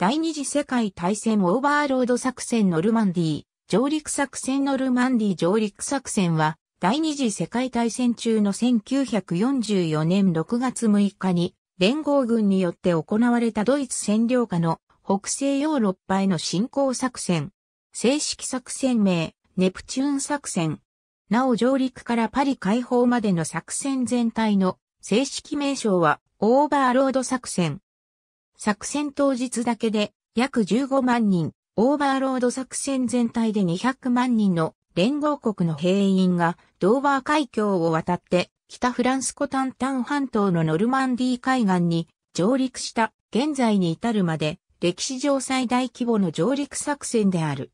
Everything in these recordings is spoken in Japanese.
第二次世界大戦オーバーロード作戦ノルマンディ上陸作戦ノルマンディ上陸作戦は、第二次世界大戦中の1944年6月6日に、連合軍によって行われたドイツ占領下の北西ヨーロッパへの侵攻作戦。正式作戦名、ネプチューン作戦。なお上陸からパリ解放までの作戦全体の正式名称はオーバーロード作戦。作戦当日だけで約15万人、オーバーロード作戦全体で200万人の連合国の兵員がドーバー海峡を渡って北フランスコタンタン半島のノルマンディー海岸に上陸した現在に至るまで歴史上最大規模の上陸作戦である。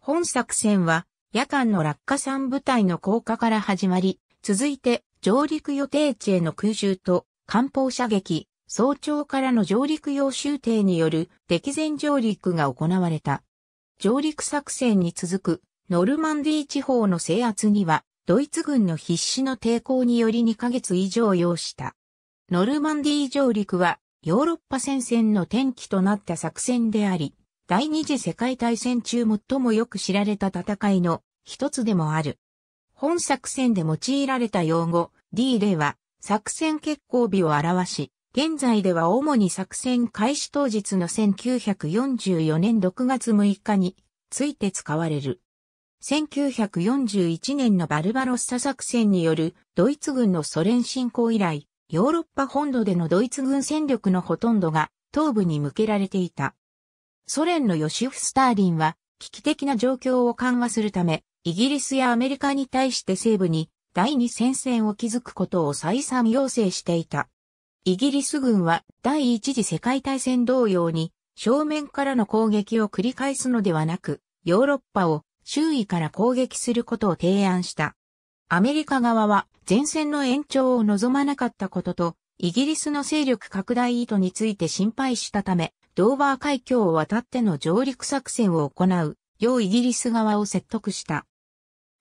本作戦は夜間の落下山部隊の降下から始まり、続いて上陸予定地への空襲と艦砲射撃、早朝からの上陸用州艇による敵前上陸が行われた。上陸作戦に続くノルマンディー地方の制圧にはドイツ軍の必死の抵抗により2ヶ月以上要した。ノルマンディー上陸はヨーロッパ戦線の転機となった作戦であり、第二次世界大戦中最もよく知られた戦いの一つでもある。本作戦で用いられた用語 D では作戦決行日を表し、現在では主に作戦開始当日の1944年6月6日について使われる。1941年のバルバロッサ作戦によるドイツ軍のソ連侵攻以来、ヨーロッパ本土でのドイツ軍戦力のほとんどが東部に向けられていた。ソ連のヨシフ・スターリンは危機的な状況を緩和するため、イギリスやアメリカに対して西部に第二戦線を築くことを再三要請していた。イギリス軍は第一次世界大戦同様に正面からの攻撃を繰り返すのではなく、ヨーロッパを周囲から攻撃することを提案した。アメリカ側は前線の延長を望まなかったことと、イギリスの勢力拡大意図について心配したため、ドーバー海峡を渡っての上陸作戦を行う、ようイギリス側を説得した。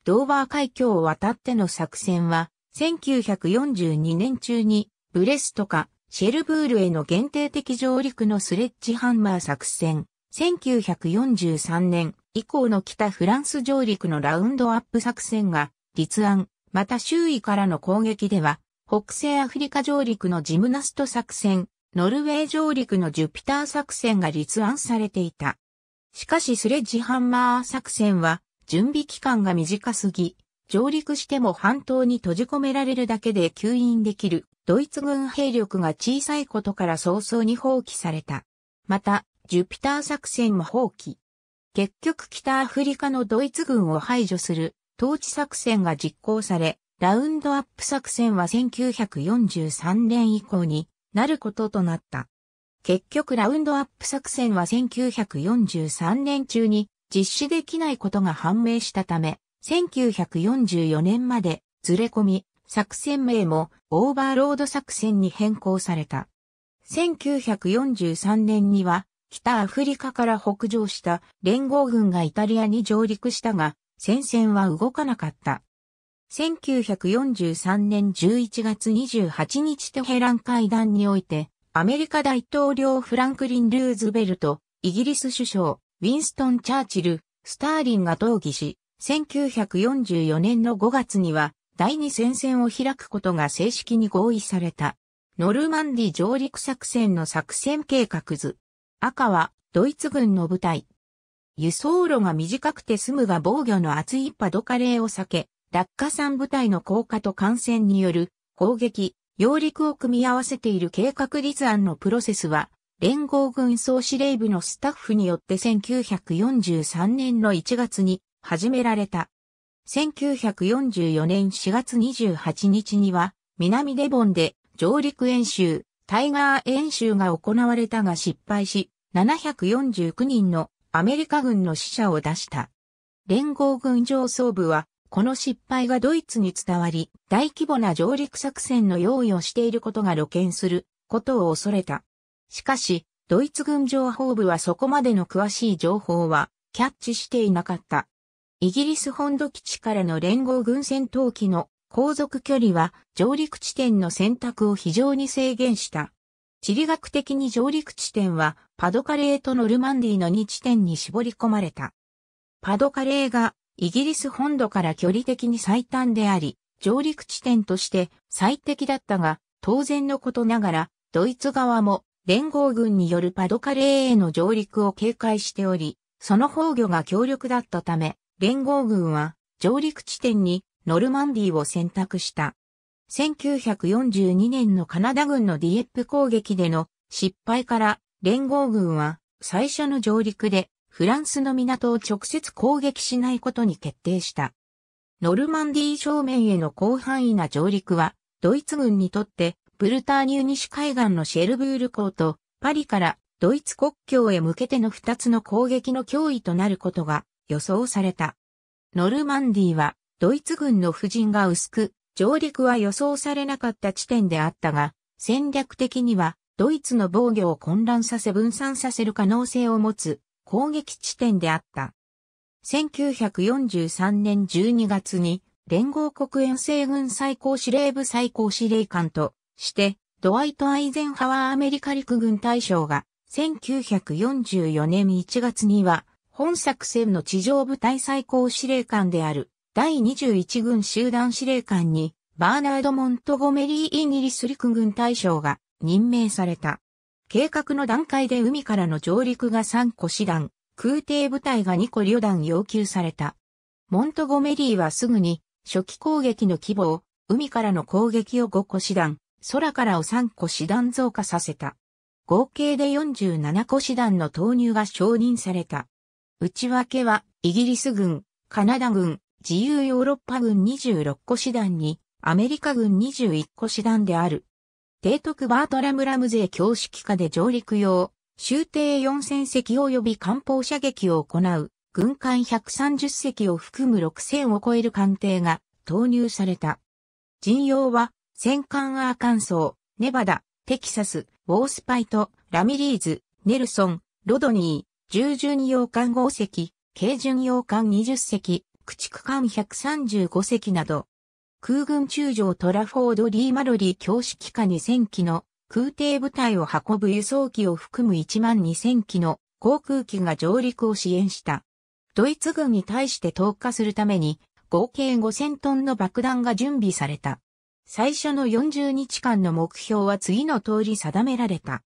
ドーバー海峡を渡っての作戦は、1942年中にブレストか、シェルブールへの限定的上陸のスレッジハンマー作戦。1943年以降の北フランス上陸のラウンドアップ作戦が立案、また周囲からの攻撃では、北西アフリカ上陸のジムナスト作戦、ノルウェー上陸のジュピター作戦が立案されていた。しかしスレッジハンマー作戦は準備期間が短すぎ、上陸しても半島に閉じ込められるだけで吸引できるドイツ軍兵力が小さいことから早々に放棄された。また、ジュピター作戦も放棄。結局北アフリカのドイツ軍を排除する統治作戦が実行され、ラウンドアップ作戦は1943年以降になることとなった。結局ラウンドアップ作戦は1943年中に実施できないことが判明したため、1944年までずれ込み、作戦名もオーバーロード作戦に変更された。1943年には北アフリカから北上した連合軍がイタリアに上陸したが、戦線は動かなかった。1943年11月28日テヘラン会談において、アメリカ大統領フランクリン・ルーズベルト、イギリス首相、ウィンストン・チャーチル、スターリンが討議し、1944年の5月には第二戦線を開くことが正式に合意された。ノルマンディ上陸作戦の作戦計画図。赤はドイツ軍の部隊。輸送路が短くて済むが防御の厚いパドカレーを避け、落下山部隊の降下と感染による攻撃、揚陸を組み合わせている計画立案のプロセスは、連合軍総司令部のスタッフによって1943年の1月に始められた。1944年4月28日には、南デボンで上陸演習、タイガー演習が行われたが失敗し、749人のアメリカ軍の死者を出した。連合軍上層部は、この失敗がドイツに伝わり、大規模な上陸作戦の用意をしていることが露見することを恐れた。しかし、ドイツ軍情報部はそこまでの詳しい情報はキャッチしていなかった。イギリス本土基地からの連合軍戦闘機の航続距離は上陸地点の選択を非常に制限した。地理学的に上陸地点はパドカレーとノルマンディの2地点に絞り込まれた。パドカレーがイギリス本土から距離的に最短であり、上陸地点として最適だったが、当然のことながら、ドイツ側も連合軍によるパドカレーへの上陸を警戒しており、その防御が強力だったため、連合軍は上陸地点にノルマンディーを選択した。1942年のカナダ軍のディエップ攻撃での失敗から連合軍は最初の上陸でフランスの港を直接攻撃しないことに決定した。ノルマンディー正面への広範囲な上陸はドイツ軍にとってブルターニュ西海岸のシェルブール港とパリからドイツ国境へ向けての2つの攻撃の脅威となることが予想された。ノルマンディはドイツ軍の布陣が薄く、上陸は予想されなかった地点であったが、戦略的にはドイツの防御を混乱させ分散させる可能性を持つ攻撃地点であった。1943年12月に連合国遠征軍最高司令部最高司令官として、ドワイト・アイゼンハワーアメリカ陸軍大将が1944年1月には本作戦の地上部隊最高司令官である第21軍集団司令官にバーナード・モントゴメリー・イギリス陸軍大将が任命された。計画の段階で海からの上陸が3個師団、空挺部隊が2個旅団要求された。モントゴメリーはすぐに初期攻撃の規模を海からの攻撃を5個師団、空からを3個師団増加させた。合計で47個師団の投入が承認された。内訳は、イギリス軍、カナダ軍、自由ヨーロッパ軍26個師団に、アメリカ軍21個師団である。提督バートラム・ラム勢教式下で上陸用、終艇4000隻及び艦砲射撃を行う、軍艦130隻を含む6000を超える艦艇が投入された。陣容は、戦艦アーカンソー、ネバダ、テキサス、ウォースパイト、ラミリーズ、ネルソン、ロドニー、従順洋艦5隻、軽巡洋艦20隻、駆逐艦135隻など、空軍中将トラフォード・リー・マロリー教式下2000機の空挺部隊を運ぶ輸送機を含む1万2000機の航空機が上陸を支援した。ドイツ軍に対して投下するために合計5000トンの爆弾が準備された。最初の40日間の目標は次の通り定められた。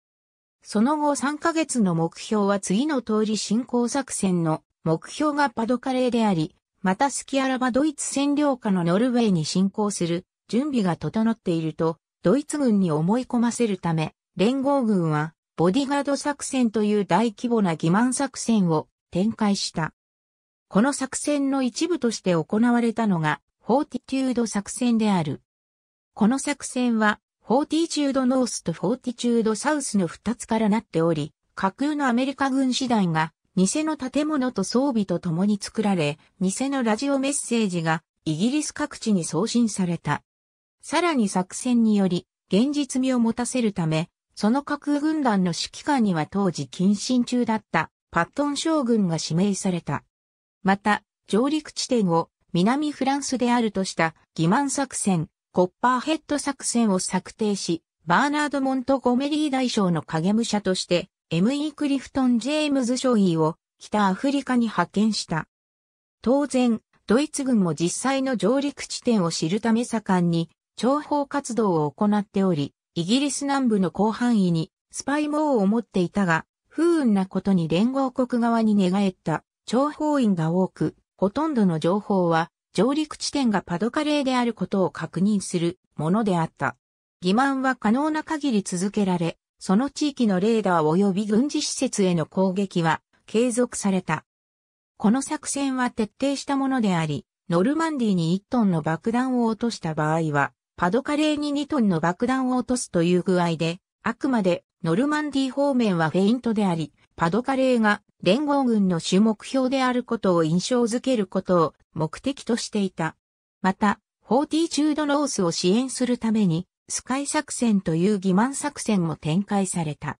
その後3ヶ月の目標は次の通り進行作戦の目標がパドカレーであり、またスキアラバドイツ占領下のノルウェーに侵攻する準備が整っていると、ドイツ軍に思い込ませるため、連合軍はボディガード作戦という大規模な欺瞞作戦を展開した。この作戦の一部として行われたのが、フォーティテュード作戦である。この作戦は、フォーティチュードノースとフォーティチュードサウスの2つからなっており、架空のアメリカ軍師団が、偽の建物と装備と共に作られ、偽のラジオメッセージがイギリス各地に送信された。さらに作戦により、現実味を持たせるため、その架空軍団の指揮官には当時謹慎中だったパットン将軍が指名された。また、上陸地点を南フランスであるとした欺瞞作戦、コッパーヘッド作戦を策定し、バーナード・モントゴメリー大将の影武者として、M.E. クリフトン・ジェームズ・ショイを北アフリカに派遣した。当然、ドイツ軍も実際の上陸地点を知るため盛んに諜報活動を行っており、イギリス南部の広範囲にスパイ網を持っていたが、不運なことに連合国側に寝返った諜報員が多く、ほとんどの情報は上陸地点がパドカレーであることを確認するものであった。欺瞞は可能な限り続けられ、その地域のレーダー及び軍事施設への攻撃は継続された。この作戦は徹底したものであり、ノルマンディに1トンの爆弾を落とした場合は、パドカレーに2トンの爆弾を落とすという具合で、あくまでノルマンディ方面はフェイントであり、パドカレーが連合軍の主目標であることを印象づけることを目的としていた。また、4ー度ロースを支援するために、スカイ作戦という欺瞞作戦も展開された。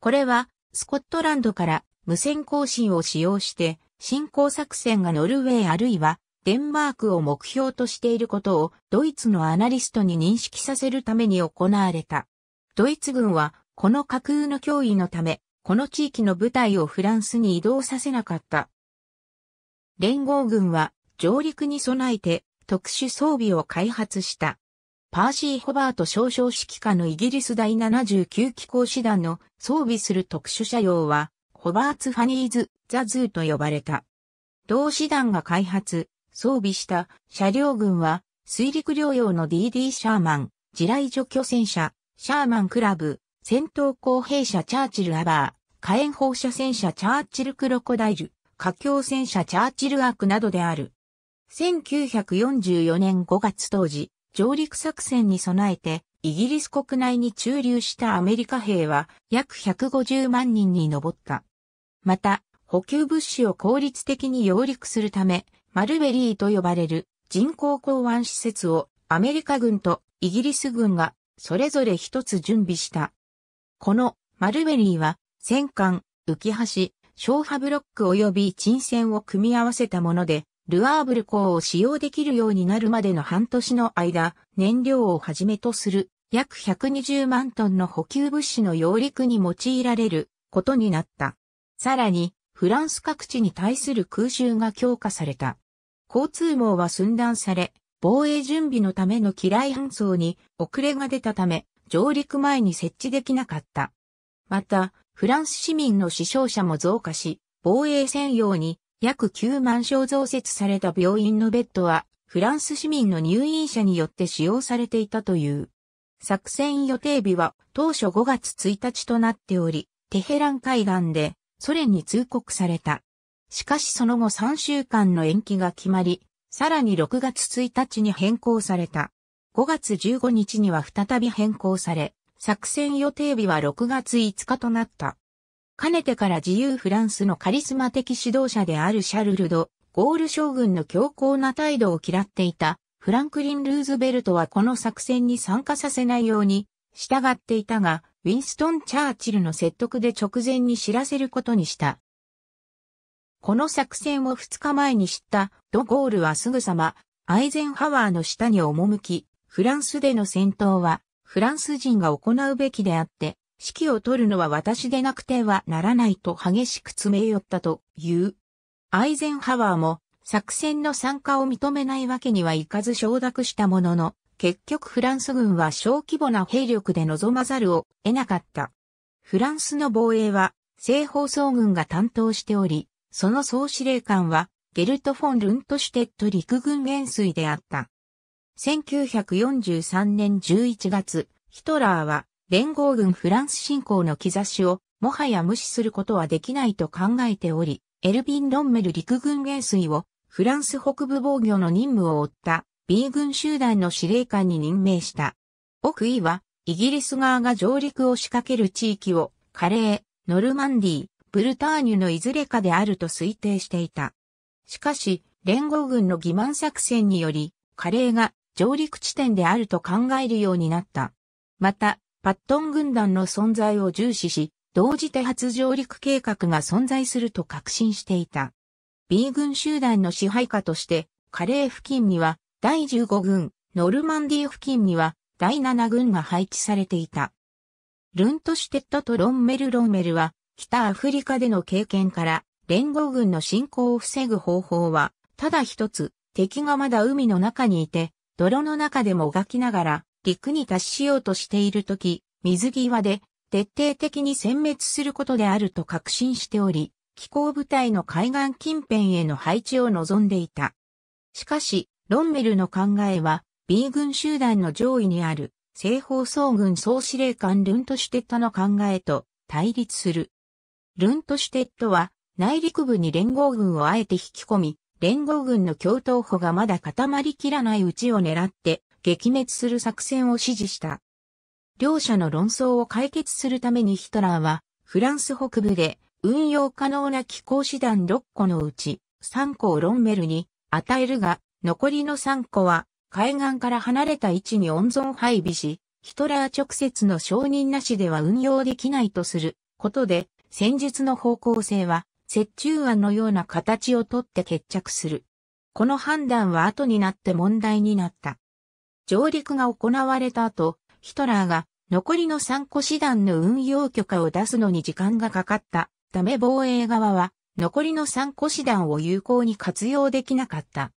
これは、スコットランドから無線更新を使用して、進行作戦がノルウェーあるいはデンマークを目標としていることをドイツのアナリストに認識させるために行われた。ドイツ軍はこの架空の脅威のためこの地域の部隊をフランスに移動させなかった。連合軍は上陸に備えて特殊装備を開発した。パーシー・ホバート少将指揮下のイギリス第79機構師団の装備する特殊車両は、ホバーツ・ファニーズ・ザ・ズーと呼ばれた。同師団が開発、装備した車両群は、水陸両用の DD シャーマン、地雷除去戦車、シャーマンクラブ、戦闘工兵車チャーチルアバー、火炎放射戦車チャーチルクロコダイル、火橋戦車チャーチルアークなどである。1944年5月当時、上陸作戦に備えて、イギリス国内に駐留したアメリカ兵は約150万人に上った。また、補給物資を効率的に揚陸するため、マルベリーと呼ばれる人工港湾施設をアメリカ軍とイギリス軍がそれぞれ一つ準備した。このマルベリーは、戦艦、浮橋、消波ブロック及び沈船を組み合わせたもので、ルアーブル港を使用できるようになるまでの半年の間、燃料をはじめとする約120万トンの補給物資の揚陸に用いられることになった。さらに、フランス各地に対する空襲が強化された。交通網は寸断され、防衛準備のための機雷搬送に遅れが出たため、上陸前に設置できなかった。また、フランス市民の死傷者も増加し、防衛専用に約9万床増設された病院のベッドは、フランス市民の入院者によって使用されていたという。作戦予定日は当初5月1日となっており、テヘラン海岸でソ連に通告された。しかしその後3週間の延期が決まり、さらに6月1日に変更された。5月15日には再び変更され、作戦予定日は6月5日となった。かねてから自由フランスのカリスマ的指導者であるシャルルド、ゴール将軍の強硬な態度を嫌っていた、フランクリン・ルーズベルトはこの作戦に参加させないように、従っていたが、ウィンストン・チャーチルの説得で直前に知らせることにした。この作戦を2日前に知ったド・ゴールはすぐさま、アイゼンハワーの下に赴き、フランスでの戦闘は、フランス人が行うべきであって、指揮を取るのは私でなくてはならないと激しく詰め寄ったという。アイゼンハワーも作戦の参加を認めないわけにはいかず承諾したものの、結局フランス軍は小規模な兵力で臨まざるを得なかった。フランスの防衛は西方総軍が担当しており、その総司令官はゲルト・フォン・ルントシュテット陸軍元帥であった。1943年11月、ヒトラーは連合軍フランス侵攻の兆しをもはや無視することはできないと考えており、エルビン・ロンメル陸軍元帥をフランス北部防御の任務を負った B 軍集団の司令官に任命した。奥井はイギリス側が上陸を仕掛ける地域をカレー、ノルマンディー、ブルターニュのいずれかであると推定していた。しかし、連合軍の疑瞞作戦により、カレーが上陸地点であると考えるようになった。また、パットン軍団の存在を重視し、同時多発上陸計画が存在すると確信していた。B 軍集団の支配下として、カレー付近には第15軍、ノルマンディー付近には第7軍が配置されていた。ルントシュテットとロンメル・ロンメルは、北アフリカでの経験から、連合軍の侵攻を防ぐ方法は、ただ一つ、敵がまだ海の中にいて、泥の中でもがきながら陸に達しようとしているとき、水際で徹底的に殲滅することであると確信しており、気候部隊の海岸近辺への配置を望んでいた。しかし、ロンメルの考えは、B 軍集団の上位にある、西方総軍総司令官ルントシュテットの考えと対立する。ルントシュテットは、内陸部に連合軍をあえて引き込み、連合軍の共闘歩がまだ固まりきらないうちを狙って撃滅する作戦を指示した。両者の論争を解決するためにヒトラーは、フランス北部で運用可能な機構師団6個のうち3個をロンメルに与えるが、残りの3個は海岸から離れた位置に温存配備し、ヒトラー直接の承認なしでは運用できないとすることで、戦術の方向性は折衷案のような形をとって決着する。この判断は後になって問題になった。上陸が行われた後、ヒトラーが残りの3個師団の運用許可を出すのに時間がかかったため防衛側は残りの3個師団を有効に活用できなかった。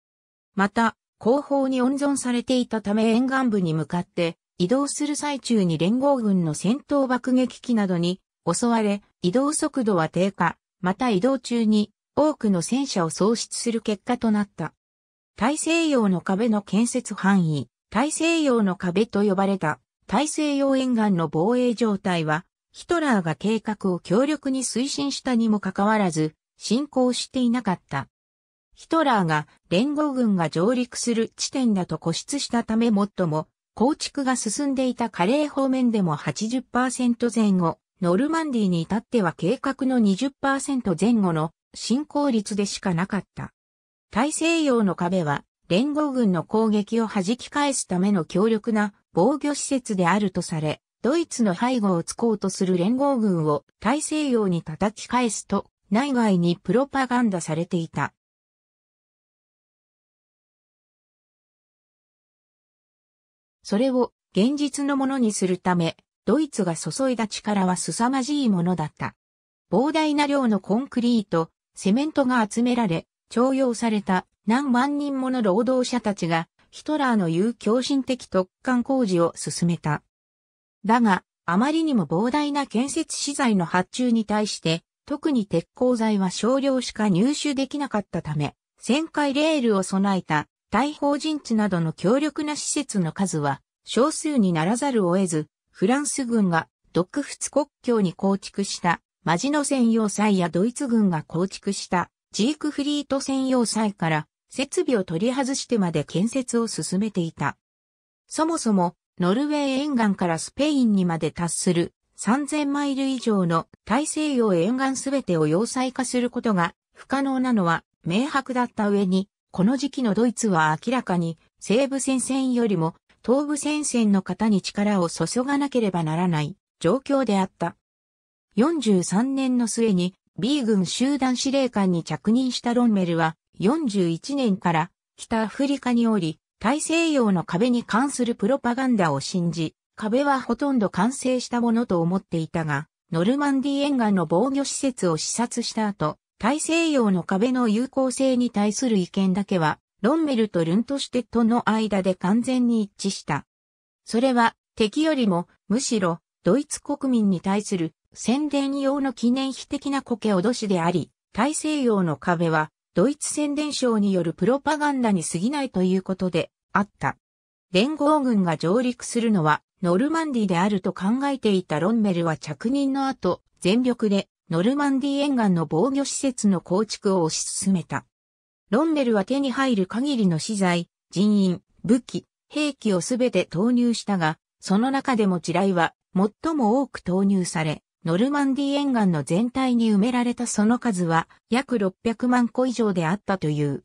また、後方に温存されていたため沿岸部に向かって移動する最中に連合軍の戦闘爆撃機などに襲われ移動速度は低下、また移動中に多くの戦車を喪失する結果となった。大西洋の壁の建設範囲、大西洋の壁と呼ばれた大西洋沿岸の防衛状態は、ヒトラーが計画を強力に推進したにもかかわらず、進行していなかった。ヒトラーが連合軍が上陸する地点だと固執したためもっとも構築が進んでいたカレー方面でも80%前後ノルマンディーに至っては計画の20%前後の進行率でしかなかった。大西洋の壁は連合軍の攻撃を弾き返すための強力な防御施設であるとされ、ドイツの背後をつこうとする連合軍を大西洋に叩き返すと内外にプロパガンダされていた。それを現実のものにするため、ドイツが注いだ力は凄まじいものだった。膨大な量のコンクリート、セメントが集められ、徴用された何万人もの労働者たちが、ヒトラーの言う強信的突貫工事を進めた。だが、あまりにも膨大な建設資材の発注に対して、特に鉄鋼材は少量しか入手できなかったため、旋回レールを備えた大砲陣地などの強力な施設の数は少数にならざるを得ず、フランス軍が独仏国境に構築したマジノ専用祭やドイツ軍が構築したジークフリート専用祭から設備を取り外してまで建設を進めていた。そもそもノルウェー沿岸からスペインにまで達する3000マイル以上の大西洋沿岸すべてを要塞化することが不可能なのは明白だった上に、この時期のドイツは明らかに西部戦線よりも東部戦線の方に力を注がなければならない状況であった。43年の末に B 軍集団司令官に着任したロンメルは41年から北アフリカにおり、大西洋の壁に関するプロパガンダを信じ、壁はほとんど完成したものと思っていたが、ノルマンディ沿岸の防御施設を視察した後、大西洋の壁の有効性に対する意見だけはロンメルとルントシュテットの間で完全に一致した。それは敵よりもむしろドイツ国民に対する宣伝用の記念碑的な苔脅しであり、大西洋の壁はドイツ宣伝省によるプロパガンダに過ぎないということであった。連合軍が上陸するのはノルマンディであると考えていたロンメルは着任の後、全力でノルマンディ沿岸の防御施設の構築を推し進めた。ロンネルは手に入る限りの資材、人員、武器、兵器をすべて投入したが、その中でも地雷は最も多く投入され、ノルマンディ沿岸の全体に埋められたその数は約600万個以上であったという。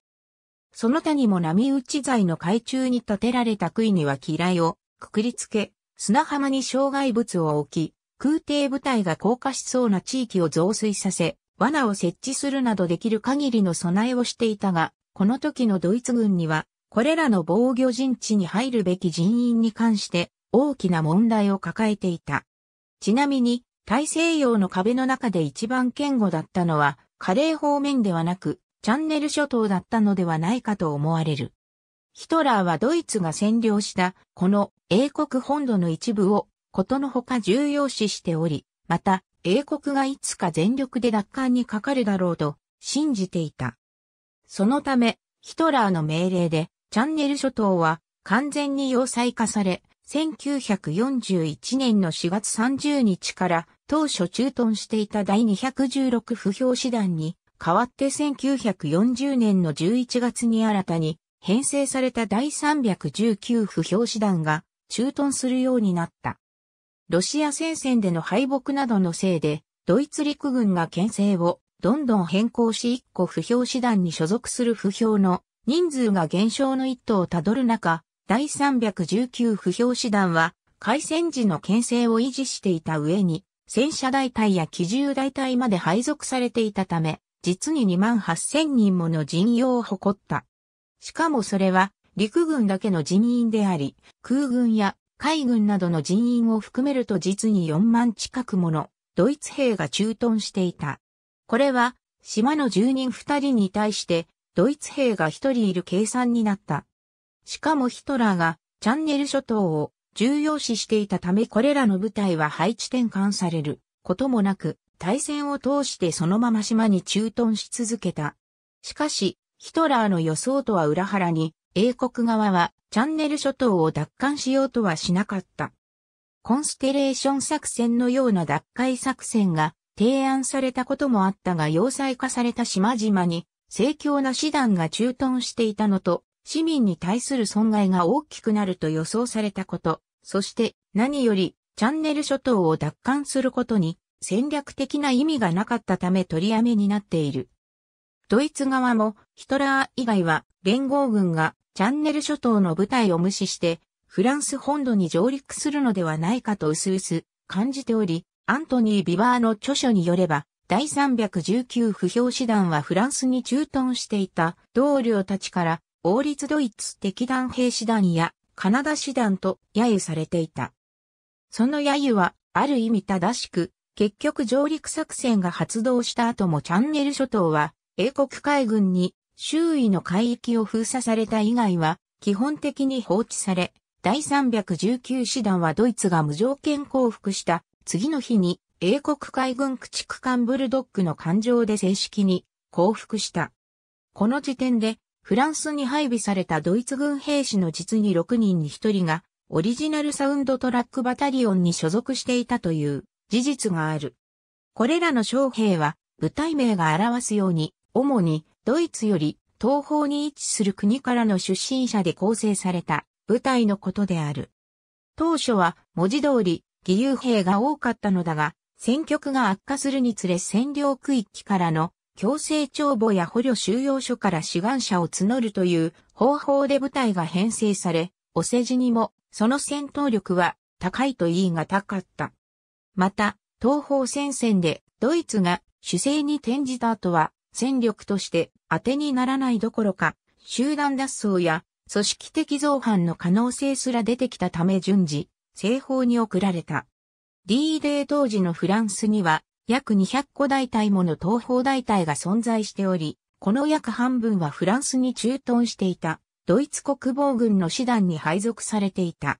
その他にも波打ち材の海中に建てられた杭には機雷をくくりつけ、砂浜に障害物を置き、空挺部隊が降下しそうな地域を増水させ、罠を設置するなどできる限りの備えをしていたが、この時のドイツ軍には、これらの防御陣地に入るべき人員に関して大きな問題を抱えていた。ちなみに、大西洋の壁の中で一番堅固だったのは、カレー方面ではなく、チャンネル諸島だったのではないかと思われる。ヒトラーはドイツが占領した、この英国本土の一部を、ことのほか重要視しており、また、英国がいつか全力で奪還にかかるだろうと信じていた。そのため、ヒトラーの命令で、チャンネル諸島は完全に要塞化され、1941年の4月30日から当初駐屯していた第216不評師団に代わって1940年の11月に新たに編成された第319不評師団が駐屯するようになった。ロシア戦線での敗北などのせいで、ドイツ陸軍が県政をどんどん変更し一個不評師団に所属する不評の人数が減少の一途をたどる中、第319不評師団は、開戦時の県政を維持していた上に、戦車大隊や機銃大隊まで配属されていたため、実に2万8000人もの人員を誇った。しかもそれは、陸軍だけの人員であり、空軍や海軍などの人員を含めると実に4万近くものドイツ兵が駐屯していた。これは島の住人2人に対してドイツ兵が1人いる計算になった。しかもヒトラーがチャンネル諸島を重要視していたためこれらの部隊は配置転換されることもなく対戦を通してそのまま島に駐屯し続けた。しかしヒトラーの予想とは裏腹に英国側はチャンネル諸島を奪還しようとはしなかった。コンステレーション作戦のような奪回作戦が提案されたこともあったが要塞化された島々に盛況な師団が駐屯していたのと、市民に対する損害が大きくなると予想されたこと、そして何よりチャンネル諸島を奪還することに戦略的な意味がなかったため取りやめになっている。ドイツ側もヒトラー以外は連合軍がチャンネル諸島の舞台を無視して、フランス本土に上陸するのではないかと薄々感じており、アントニー・ビバーの著書によれば、第319不評師団はフランスに駐屯していた同僚たちから王立ドイツ敵団兵師団やカナダ師団と揶揄されていた。その揶揄はある意味正しく、結局上陸作戦が発動した後もチャンネル諸島は英国海軍に周囲の海域を封鎖された以外は、基本的に放置され、第319師団はドイツが無条件降伏した次の日に英国海軍駆逐艦ブルドッグの艦上で正式に降伏した。この時点でフランスに配備されたドイツ軍兵士の実に6人に1人がオリジナルサウンドトラックバタリオンに所属していたという事実がある。これらの将兵は部隊名が表すように主にドイツより東方に位置する国からの出身者で構成された部隊のことである。当初は文字通り義勇兵が多かったのだが、戦局が悪化するにつれ占領区域からの強制帳簿や捕虜収容所から志願者を募るという方法で部隊が編成され、お世辞にもその戦闘力は高いと言いがたかった。また、東方戦線でドイツが主勢に転じた後は戦力として当てにならないどころか、集団脱走や組織的造反の可能性すら出てきたため順次、西方に送られた。D デー当時のフランスには約200個大隊もの東方大隊が存在しており、この約半分はフランスに駐屯していたドイツ国防軍の師団に配属されていた。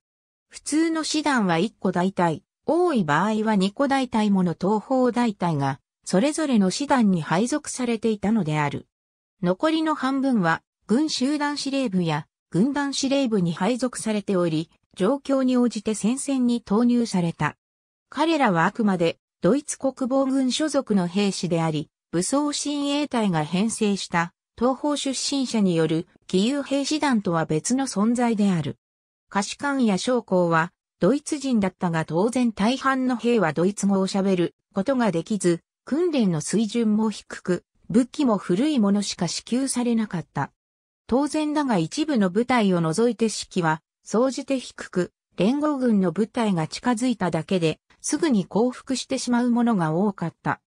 普通の師団は1個大隊、多い場合は2個大隊もの東方大隊がそれぞれの師団に配属されていたのである。残りの半分は、軍集団司令部や軍団司令部に配属されており、状況に応じて戦線に投入された。彼らはあくまでドイツ国防軍所属の兵士であり、武装親衛隊が編成した東方出身者による義勇兵士団とは別の存在である。可視官や将校はドイツ人だったが当然大半の兵はドイツ語を喋ることができず、訓練の水準も低く、武器も古いものしか支給されなかった。当然だが一部の部隊を除いて士気は、総じて低く、連合軍の部隊が近づいただけで、すぐに降伏してしまうものが多かった。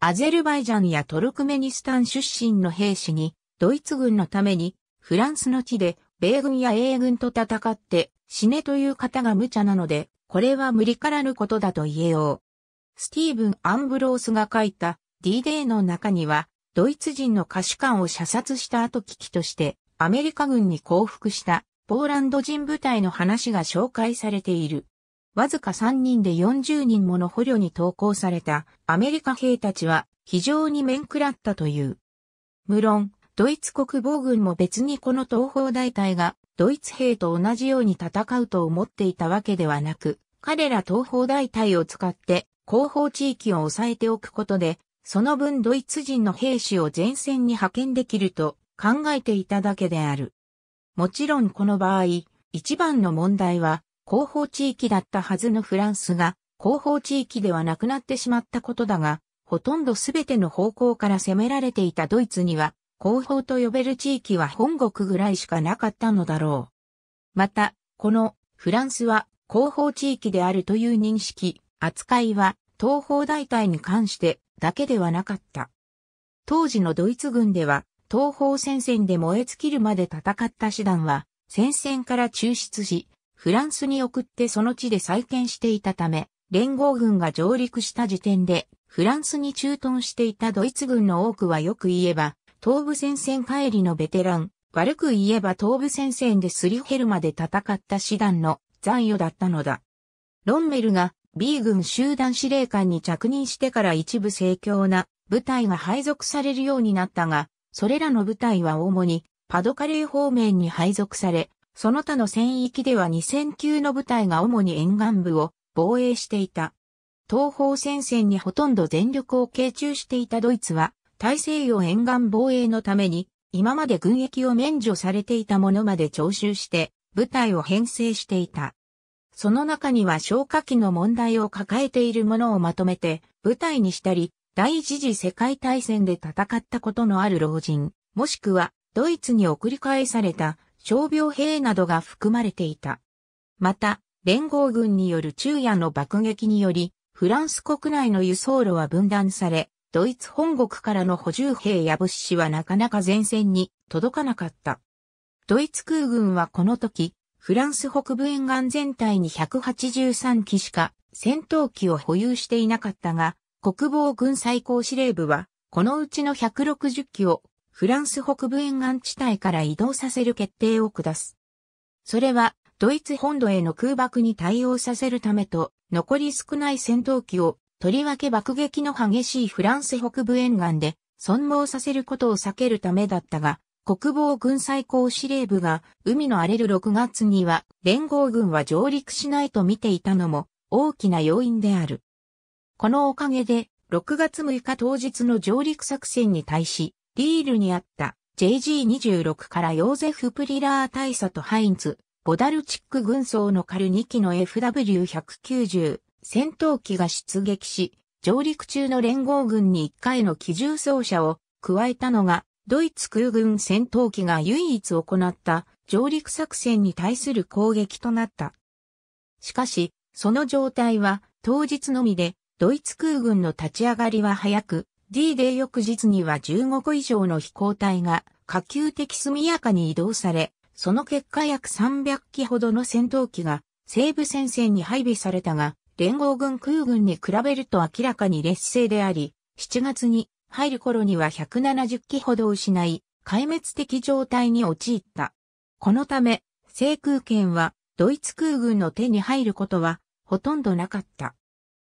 アゼルバイジャンやトルクメニスタン出身の兵士に、ドイツ軍のために、フランスの地で、米軍や英軍と戦って、死ねという方が無茶なので、これは無理からぬことだと言えよう。スティーブン・アンブロースが書いた D-Day の中には、ドイツ人の歌手官を射殺した後危機として、アメリカ軍に降伏したポーランド人部隊の話が紹介されている。わずか3人で40人もの捕虜に投降されたアメリカ兵たちは非常に面食らったという。無論、ドイツ国防軍も別にこの東方大隊がドイツ兵と同じように戦うと思っていたわけではなく、彼ら東方大隊を使って後方地域を抑えておくことで、その分ドイツ人の兵士を前線に派遣できると考えていただけである。もちろんこの場合、一番の問題は、後方地域だったはずのフランスが、後方地域ではなくなってしまったことだが、ほとんどすべての方向から攻められていたドイツには、後方と呼べる地域は本国ぐらいしかなかったのだろう。また、このフランスは後方地域であるという認識、扱いは東方大隊に関してだけではなかった。当時のドイツ軍では東方戦線で燃え尽きるまで戦った師団は戦線から抽出し、フランスに送ってその地で再建していたため、連合軍が上陸した時点でフランスに駐屯していたドイツ軍の多くはよく言えば東部戦線帰りのベテラン、悪く言えば東部戦線ですり減るまで戦った師団の残余だったのだ。ロンメルが B 軍集団司令官に着任してから一部盛況な部隊が配属されるようになったが、それらの部隊は主にパドカレー方面に配属され、その他の戦域では2000級の部隊が主に沿岸部を防衛していた。東方戦線にほとんど全力を傾注していたドイツは、大西洋沿岸防衛のために、今まで軍役を免除されていたものまで徴収して、部隊を編成していた。その中には消火器の問題を抱えているものをまとめて舞台にしたり、第一次世界大戦で戦ったことのある老人、もしくはドイツに送り返された傷病兵などが含まれていた。また、連合軍による昼夜の爆撃により、フランス国内の輸送路は分断され、ドイツ本国からの補充兵や物資はなかなか前線に届かなかった。ドイツ空軍はこの時、フランス北部沿岸全体に183機しか戦闘機を保有していなかったが、国防軍最高司令部は、このうちの160機をフランス北部沿岸地帯から移動させる決定を下す。それは、ドイツ本土への空爆に対応させるためと、残り少ない戦闘機を、とりわけ爆撃の激しいフランス北部沿岸で、損耗させることを避けるためだったが、国防軍最高司令部が海の荒れる6月には連合軍は上陸しないと見ていたのも大きな要因である。このおかげで6月6日当日の上陸作戦に対し、リールにあった JG26 からヨーゼフ・プリラー大佐とハインツ、ボダルチック軍装のカル2機の FW190 戦闘機が出撃し、上陸中の連合軍に1回の機銃装者を加えたのがドイツ空軍戦闘機が唯一行った上陸作戦に対する攻撃となった。しかし、その状態は当日のみで、ドイツ空軍の立ち上がりは早く、D で翌日には15個以上の飛行隊が可及的速やかに移動され、その結果約300機ほどの戦闘機が西部戦線に配備されたが、連合軍空軍に比べると明らかに劣勢であり、7月に入る頃には170機ほど失い、壊滅的状態に陥った。このため、制空権はドイツ空軍の手に入ることはほとんどなかった。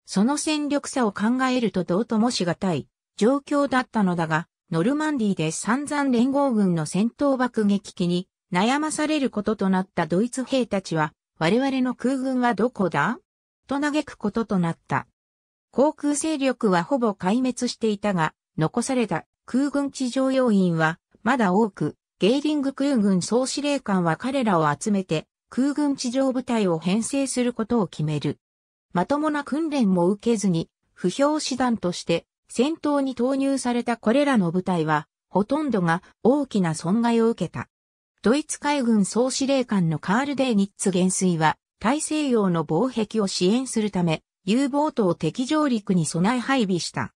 その戦力差を考えるとどうともしがたい状況だったのだが、ノルマンディで散々連合軍の戦闘爆撃機に悩まされることとなったドイツ兵たちは、我々の空軍はどこだと嘆くこととなった。航空勢力はほぼ壊滅していたが、残された空軍地上要員はまだ多く、ゲーリング空軍総司令官は彼らを集めて空軍地上部隊を編成することを決める。まともな訓練も受けずに、不評手段として戦闘に投入されたこれらの部隊は、ほとんどが大きな損害を受けた。ドイツ海軍総司令官のカール・デーニッツ元帥は、大西洋の防壁を支援するため、U ボートを敵上陸に備え配備した。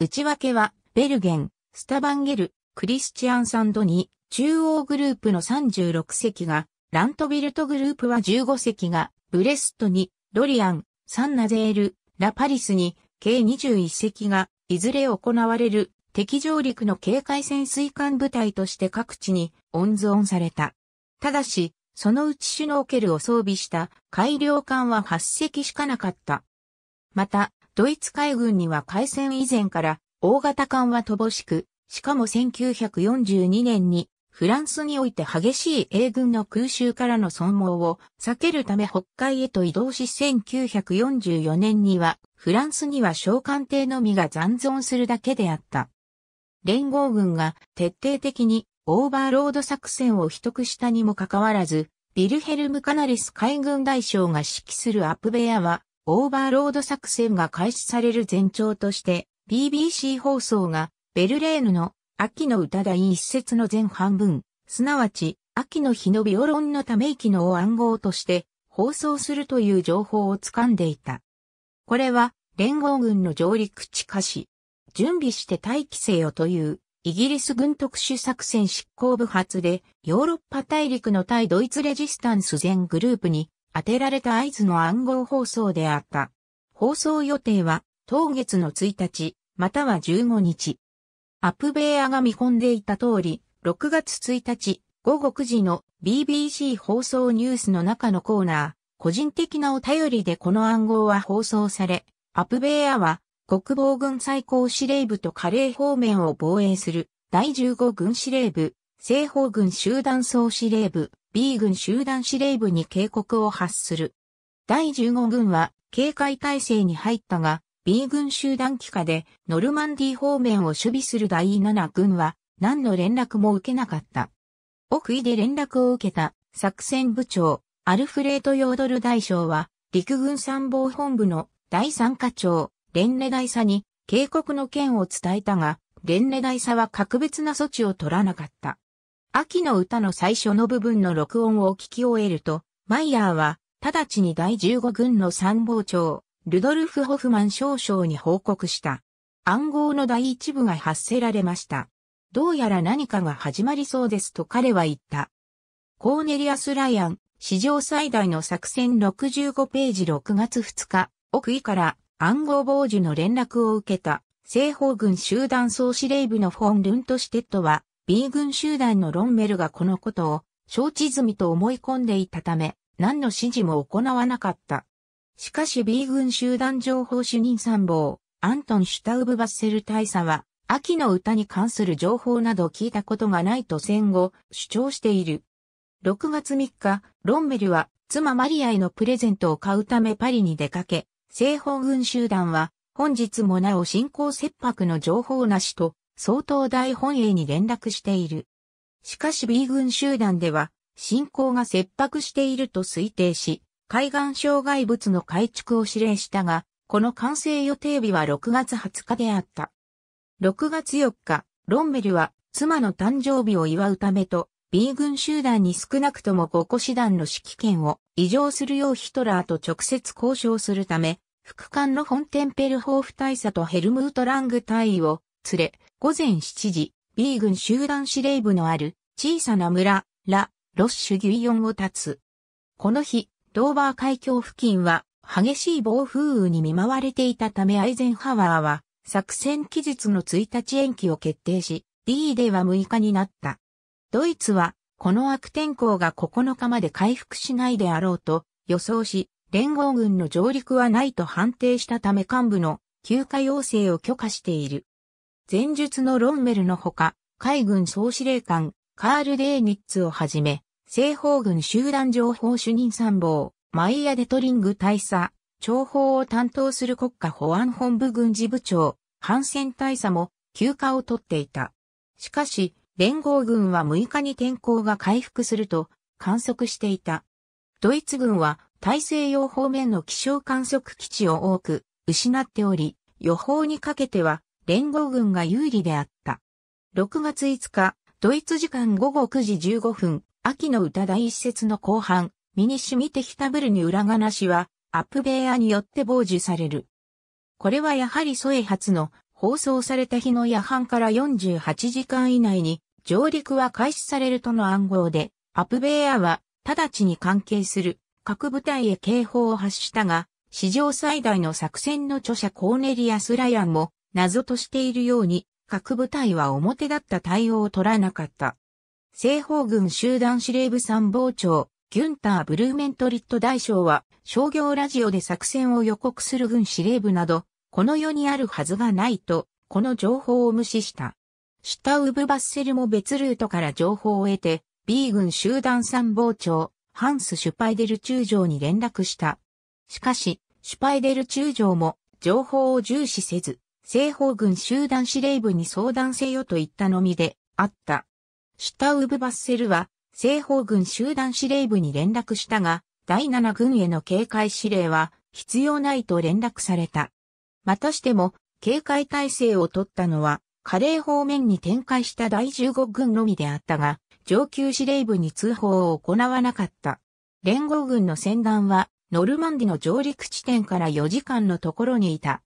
内訳は、ベルゲン、スタバンゲル、クリスチアンサンドに、中央グループの36席が、ラントビルトグループは15席が、ブレストに、ロリアン、サンナゼール、ラパリスに、計21隻が、いずれ行われる敵上陸の警戒潜水艦部隊として各地に温存された。ただし、そのうちシュノーケルを装備した改良艦は8隻しかなかった。また、ドイツ海軍には海戦以前から大型艦は乏しく、しかも1942年にフランスにおいて激しい英軍の空襲からの損耗を避けるため北海へと移動し1944年にはフランスには小艦艇のみが残存するだけであった。連合軍が徹底的にオーバーロード作戦を取得したにもかかわらず、ビルヘルム・カナリス海軍大将が指揮するアップベアはオーバーロード作戦が開始される前兆として、BBC 放送がベルレーヌの秋の歌第一節の前半分、すなわち秋の日のビオロンのため息のを暗号として放送するという情報を掴んでいた。これは連合軍の上陸地下市、準備して待機せよというイギリス軍特殊作戦執行部発でヨーロッパ大陸の対ドイツレジスタンス全グループに当てられた合図の暗号放送であった。放送予定は、当月の1日、または15日。アップベアが見込んでいた通り、6月1日、午後9時の BBC 放送ニュースの中のコーナー、個人的なお便りでこの暗号は放送され、アップベアは、国防軍最高司令部とカレー方面を防衛する、第15軍司令部、西方軍集団総司令部、B 軍集団司令部に警告を発する。第15軍は警戒態勢に入ったが、B 軍集団機下でノルマンディ方面を守備する第7軍は何の連絡も受けなかった。奥井で連絡を受けた作戦部長アルフレート・ヨードル大将は陸軍参謀本部の第3課長レンネ大佐に警告の件を伝えたが、レンネ大佐は格別な措置を取らなかった。秋の歌の最初の部分の録音を聞き終えると、マイヤーは、直ちに第15軍の参謀長、ルドルフ・ホフマン少将に報告した。暗号の第一部が発せられました。どうやら何かが始まりそうですと彼は言った。コーネリアス・ライアン、史上最大の作戦65ページ6月2日、奥井から暗号傍受の連絡を受けた、西方軍集団総司令部のフォン・ルントシテッドは、B 軍集団のロンメルがこのことを承知済みと思い込んでいたため、何の指示も行わなかった。しかし B 軍集団情報主任参謀、アントン・シュタウブ・バッセル大佐は、秋の歌に関する情報など聞いたことがないと戦後、主張している。6月3日、ロンメルは妻マリアへのプレゼントを買うためパリに出かけ、西方軍集団は、本日もなお進行切迫の情報なしと総統大本営に連絡している。しかし B 軍集団では、進行が切迫していると推定し、海岸障害物の改築を指令したが、この完成予定日は6月20日であった。6月4日、ロンメルは妻の誕生日を祝うためと、B 軍集団に少なくとも5個師団の指揮権を異常するようヒトラーと直接交渉するため、副官のフォンテンペルホーフ大佐とヘルムート・ラング大尉を連れ、午前7時、B 軍集団司令部のある小さな村、ラ・ロッシュ・ギュイヨンを立つ。この日、ドーバー海峡付近は激しい暴風雨に見舞われていたためアイゼンハワーは作戦期日の1日延期を決定し、D では6日になった。ドイツはこの悪天候が9日まで回復しないであろうと予想し、連合軍の上陸はないと判定したため幹部の休暇要請を許可している。前述のロンメルのほか、海軍総司令官、カール・デーニッツをはじめ、西方軍集団情報主任参謀、マイア・デトリング大佐、情報を担当する国家保安本部軍事部長、ハンセン大佐も休暇を取っていた。しかし、連合軍は6日に天候が回復すると観測していた。ドイツ軍は大西洋方面の気象観測基地を多く失っており、予報にかけては連合軍が有利であった。6月5日、ドイツ時間午後9時15分、秋の歌第一節の後半、ミニシュミテヒタブルに裏話は、アップベアによって傍受される。これはやはりソエ初の放送された日の夜半から48時間以内に上陸は開始されるとの暗号で、アップベアは直ちに関係する各部隊へ警報を発したが、史上最大の作戦の著者コーネリアス・ライアンも謎としているように、各部隊は表立った対応を取らなかった。西方軍集団司令部参謀長、ギュンター・ブルーメントリット大将は、商業ラジオで作戦を予告する軍司令部など、この世にあるはずがないと、この情報を無視した。シュタウブ・バッセルも別ルートから情報を得て、B 軍集団参謀長、ハンス・シュパイデル中将に連絡した。しかし、シュパイデル中将も情報を重視せず、西方軍集団司令部に相談せよと言ったのみであった。シュタウブ・バッセルは、西方軍集団司令部に連絡したが、第7軍への警戒指令は必要ないと連絡された。またしても、警戒態勢を取ったのは、カレー方面に展開した第15軍のみであったが、上級司令部に通報を行わなかった。連合軍の戦団は、ノルマンディの上陸地点から4時間のところにいた。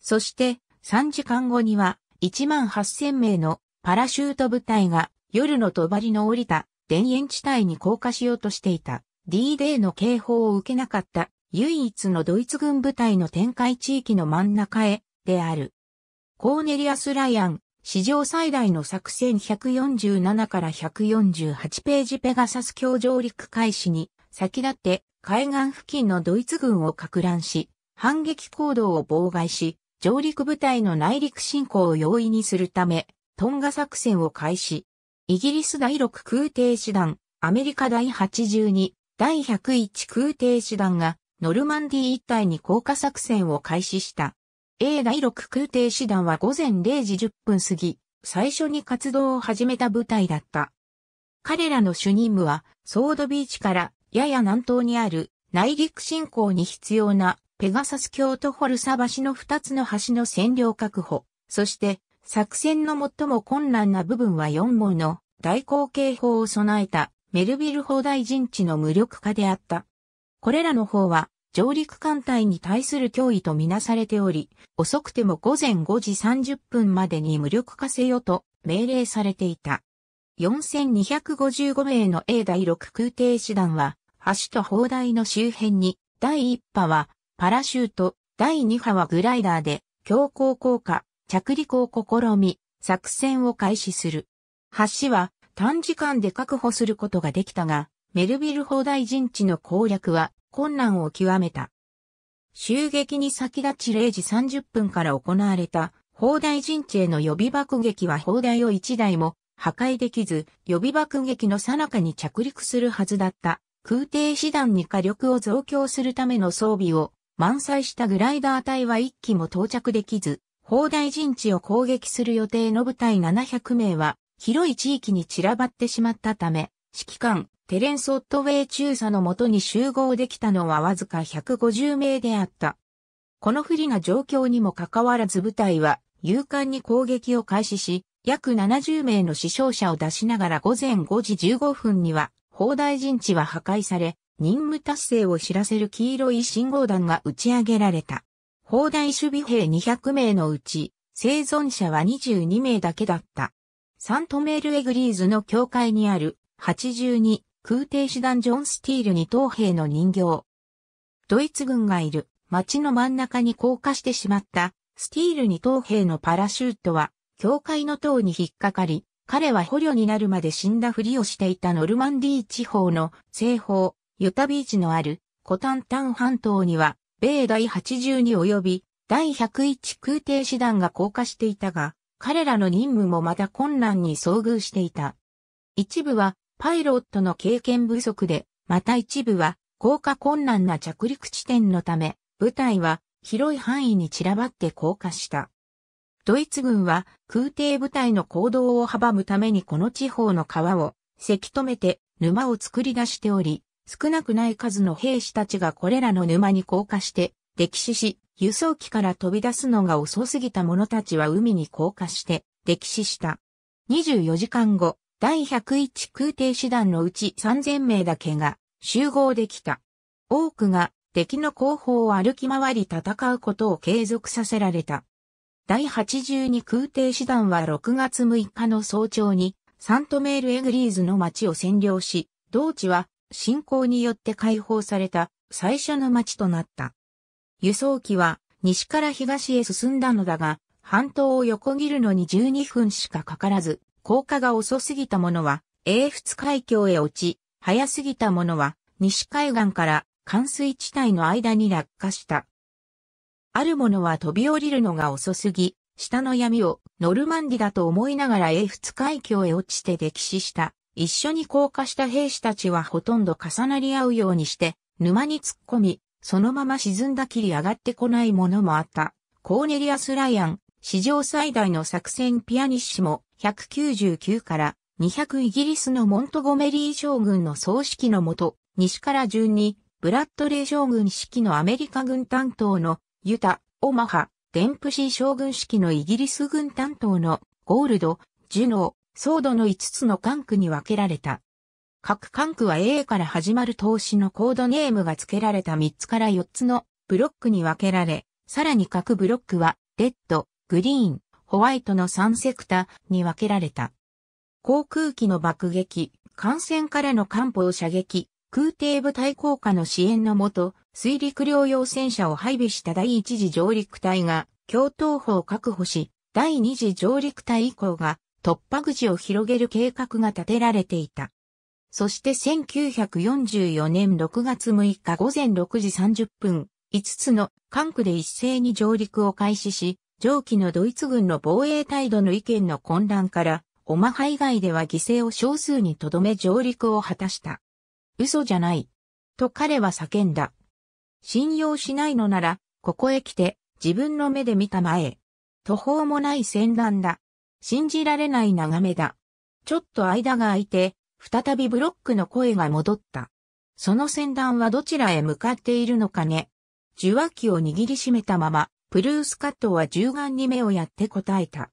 そして、3時間後には1万8000名のパラシュート部隊が夜の帳の降りた田園地帯に降下しようとしていた D-Day の警報を受けなかった唯一のドイツ軍部隊の展開地域の真ん中へである。コーネリアス・ライアン、史上最大の作戦147から148ページペガサス橋上陸開始に先立って海岸付近のドイツ軍を拡乱し、反撃行動を妨害し、上陸部隊の内陸侵攻を容易にするため、トンガ作戦を開始。イギリス第6空挺師団、アメリカ第82、第101空挺師団が、ノルマンディ一帯に降下作戦を開始した。A 第6空挺師団は午前0時10分過ぎ、最初に活動を始めた部隊だった。彼らの主任務は、ソードビーチからやや南東にある内陸侵攻に必要なペガサス橋とホルサ橋の2つの橋の占領確保、そして作戦の最も困難な部分は4号の大口径砲を備えたメルビル砲台陣地の無力化であった。これらの砲は上陸艦隊に対する脅威とみなされており、遅くても午前5時30分までに無力化せよと命令されていた。4255名の A 第6空挺師団は、橋と砲台の周辺に、第1波はパラシュート、第2波はグライダーで、強行降下、着陸を試み、作戦を開始する。橋は短時間で確保することができたが、メルビル砲台陣地の攻略は困難を極めた。襲撃に先立ち0時30分から行われた砲台陣地への予備爆撃は砲台を1台も破壊できず、予備爆撃の最中に着陸するはずだった空挺師団に火力を増強するための装備を満載したグライダー隊は1機も到着できず、砲台陣地を攻撃する予定の部隊700名は、広い地域に散らばってしまったため、指揮官、テレンソットウェイ中佐のもとに集合できたのはわずか150名であった。この不利な状況にもかかわらず部隊は勇敢に攻撃を開始し、約70名の死傷者を出しながら午前5時15分には、砲台陣地は破壊され、任務達成を知らせる黄色い信号弾が打ち上げられた。砲台守備兵200名のうち、生存者は22名だけだった。サントメール・エグリーズの教会にある82空挺師団ジョン・スティールに等兵の人形。ドイツ軍がいる街の真ん中に降下してしまったスティールに等兵のパラシュートは教会の塔に引っかかり、彼は捕虜になるまで死んだふりをしていたノルマンディー地方の西方ユタビーチのあるコタンタン半島には、米第8に及び第101空挺師団が降下していたが、彼らの任務もまた困難に遭遇していた。一部はパイロットの経験不足で、また一部は降下困難な着陸地点のため、部隊は広い範囲に散らばって降下した。ドイツ軍は空挺部隊の行動を阻むためにこの地方の川をせき止めて沼を作り出しており、少なくない数の兵士たちがこれらの沼に降下して、溺死し、輸送機から飛び出すのが遅すぎた者たちは海に降下して、溺死した。24時間後、第101空挺師団のうち3000名だけが集合できた。多くが敵の後方を歩き回り戦うことを継続させられた。第82空挺師団は6月6日の早朝にサントメール・エグリーズの町を占領し、同地は侵攻によって解放された最初の町となった。輸送機は西から東へ進んだのだが、半島を横切るのに12分しかかからず、降下が遅すぎたものは、英仏海峡へ落ち、早すぎたものは、西海岸から冠水地帯の間に落下した。ある者は飛び降りるのが遅すぎ、下の闇をノルマンディだと思いながら英仏海峡へ落ちて溺死した。一緒に降下した兵士たちはほとんど重なり合うようにして、沼に突っ込み、そのまま沈んだきり上がってこないものもあった。コーネリアス・ライアン、史上最大の作戦ピアニッシモ、199から200イギリスのモントゴメリー将軍の葬式のもと、西から順に、ブラッドレー将軍式のアメリカ軍担当のユタ、オマハ、デンプシー将軍式のイギリス軍担当のゴールド、ジュノソードの5つの管区に分けられた。各管区は A から始まる投資のコードネームが付けられた3つから4つのブロックに分けられ、さらに各ブロックは、レッド、グリーン、ホワイトの3セクターに分けられた。航空機の爆撃、艦船からの艦砲射撃、空挺部隊効果の支援のもと、水陸両用戦車を配備した第一次上陸隊が、共闘法を確保し、第二次上陸隊以降が突破口を広げる計画が立てられていた。そして1944年6月6日午前6時30分、5つの艦区で一斉に上陸を開始し、上記のドイツ軍の防衛態度の意見の混乱から、オマハ以外では犠牲を少数にとどめ上陸を果たした。嘘じゃない。と彼は叫んだ。信用しないのなら、ここへ来て、自分の目で見たまえ。途方もない戦乱だ。信じられない眺めだ。ちょっと間が空いて、再びブロックの声が戻った。その戦団はどちらへ向かっているのかね。受話器を握りしめたまま、プルースカットは銃眼に目をやって答えた。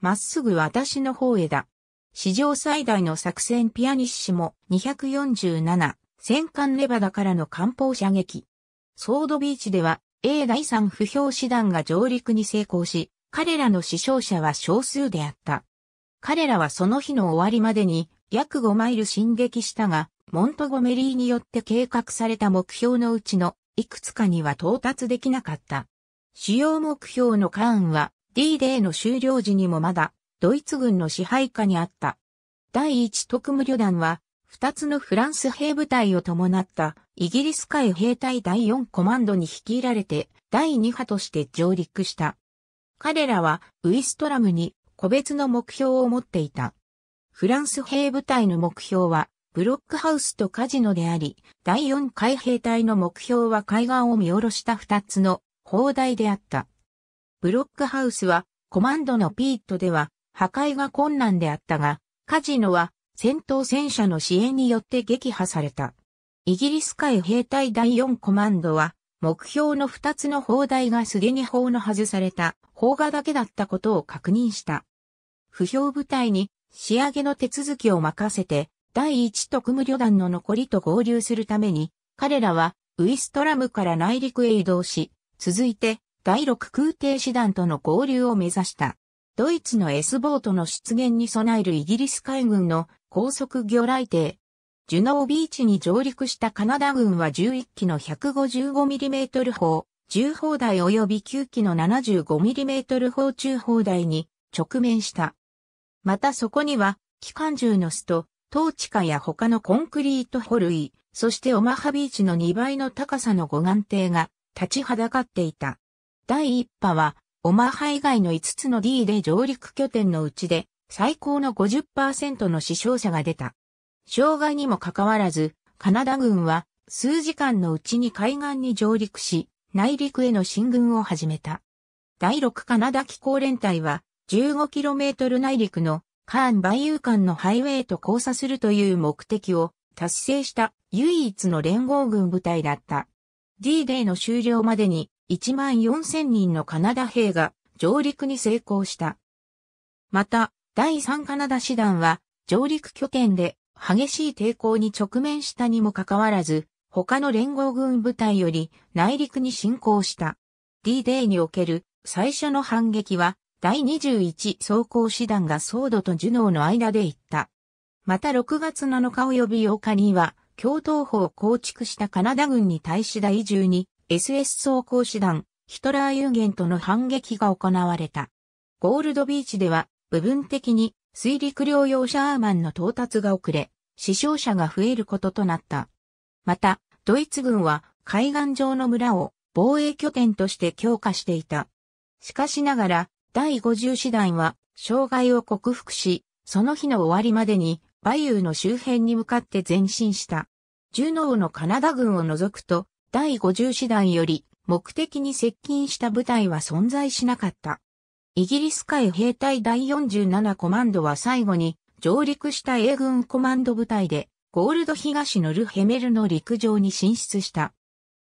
まっすぐ私の方へだ。史上最大の作戦ピアニッシモ247、戦艦レバダからの艦砲射撃。ソードビーチでは、A 第3不評師団が上陸に成功し、彼らの死傷者は少数であった。彼らはその日の終わりまでに約5マイル進撃したが、モントゴメリーによって計画された目標のうちのいくつかには到達できなかった。主要目標のカーンは D デーの終了時にもまだドイツ軍の支配下にあった。第一特務旅団は2つのフランス兵部隊を伴ったイギリス海兵隊第4コマンドに率いられて第2波として上陸した。彼らはウィストラムに個別の目標を持っていた。フランス兵部隊の目標はブロックハウスとカジノであり、第4海兵隊の目標は海岸を見下ろした2つの砲台であった。ブロックハウスはコマンドのピートでは破壊が困難であったが、カジノは戦闘戦車の支援によって撃破された。イギリス海兵隊第4コマンドは目標の二つの砲台がすでに砲の外された砲画だけだったことを確認した。不評部隊に仕上げの手続きを任せて、第一特務旅団の残りと合流するために、彼らはウィストラムから内陸へ移動し、続いて第六空挺師団との合流を目指した。ドイツの S ボートの出現に備えるイギリス海軍の高速魚雷艇ジュノービーチに上陸したカナダ軍は11機の 155mm 砲、銃砲台及び9機の 75mm 砲中砲台に直面した。またそこには、機関銃の巣と、トーチカや他のコンクリートホルイ、そしてオマハビーチの2倍の高さの護岸艇が立ちはだかっていた。第1波は、オマハ以外の5つの D で上陸拠点のうちで、最高の50%の死傷者が出た。障害にもかかわらず、カナダ軍は数時間のうちに海岸に上陸し、内陸への進軍を始めた。第6カナダ機構連隊は 15km 内陸のカーンバイユー間のハイウェイと交差するという目的を達成した唯一の連合軍部隊だった。D デイの終了までに1万4000人のカナダ兵が上陸に成功した。また、第3カナダ師団は上陸拠点で激しい抵抗に直面したにもかかわらず、他の連合軍部隊より内陸に侵攻した。D-Day における最初の反撃は、第21装甲師団がソードとジュノーの間で行った。また6月7日及び8日には、共闘法を構築したカナダ軍に対し第12 SS 装甲師団、ヒトラーユーゲンとの反撃が行われた。ゴールドビーチでは部分的に水陸両用シャーマンの到達が遅れ、死傷者が増えることとなった。また、ドイツ軍は海岸上の村を防衛拠点として強化していた。しかしながら、第50師団は障害を克服し、その日の終わりまでに、バユーの周辺に向かって前進した。ジュノーのカナダ軍を除くと、第50師団より目的に接近した部隊は存在しなかった。イギリス海兵隊第47コマンドは最後に上陸した英軍コマンド部隊でゴールド東のルヘメルの陸上に進出した。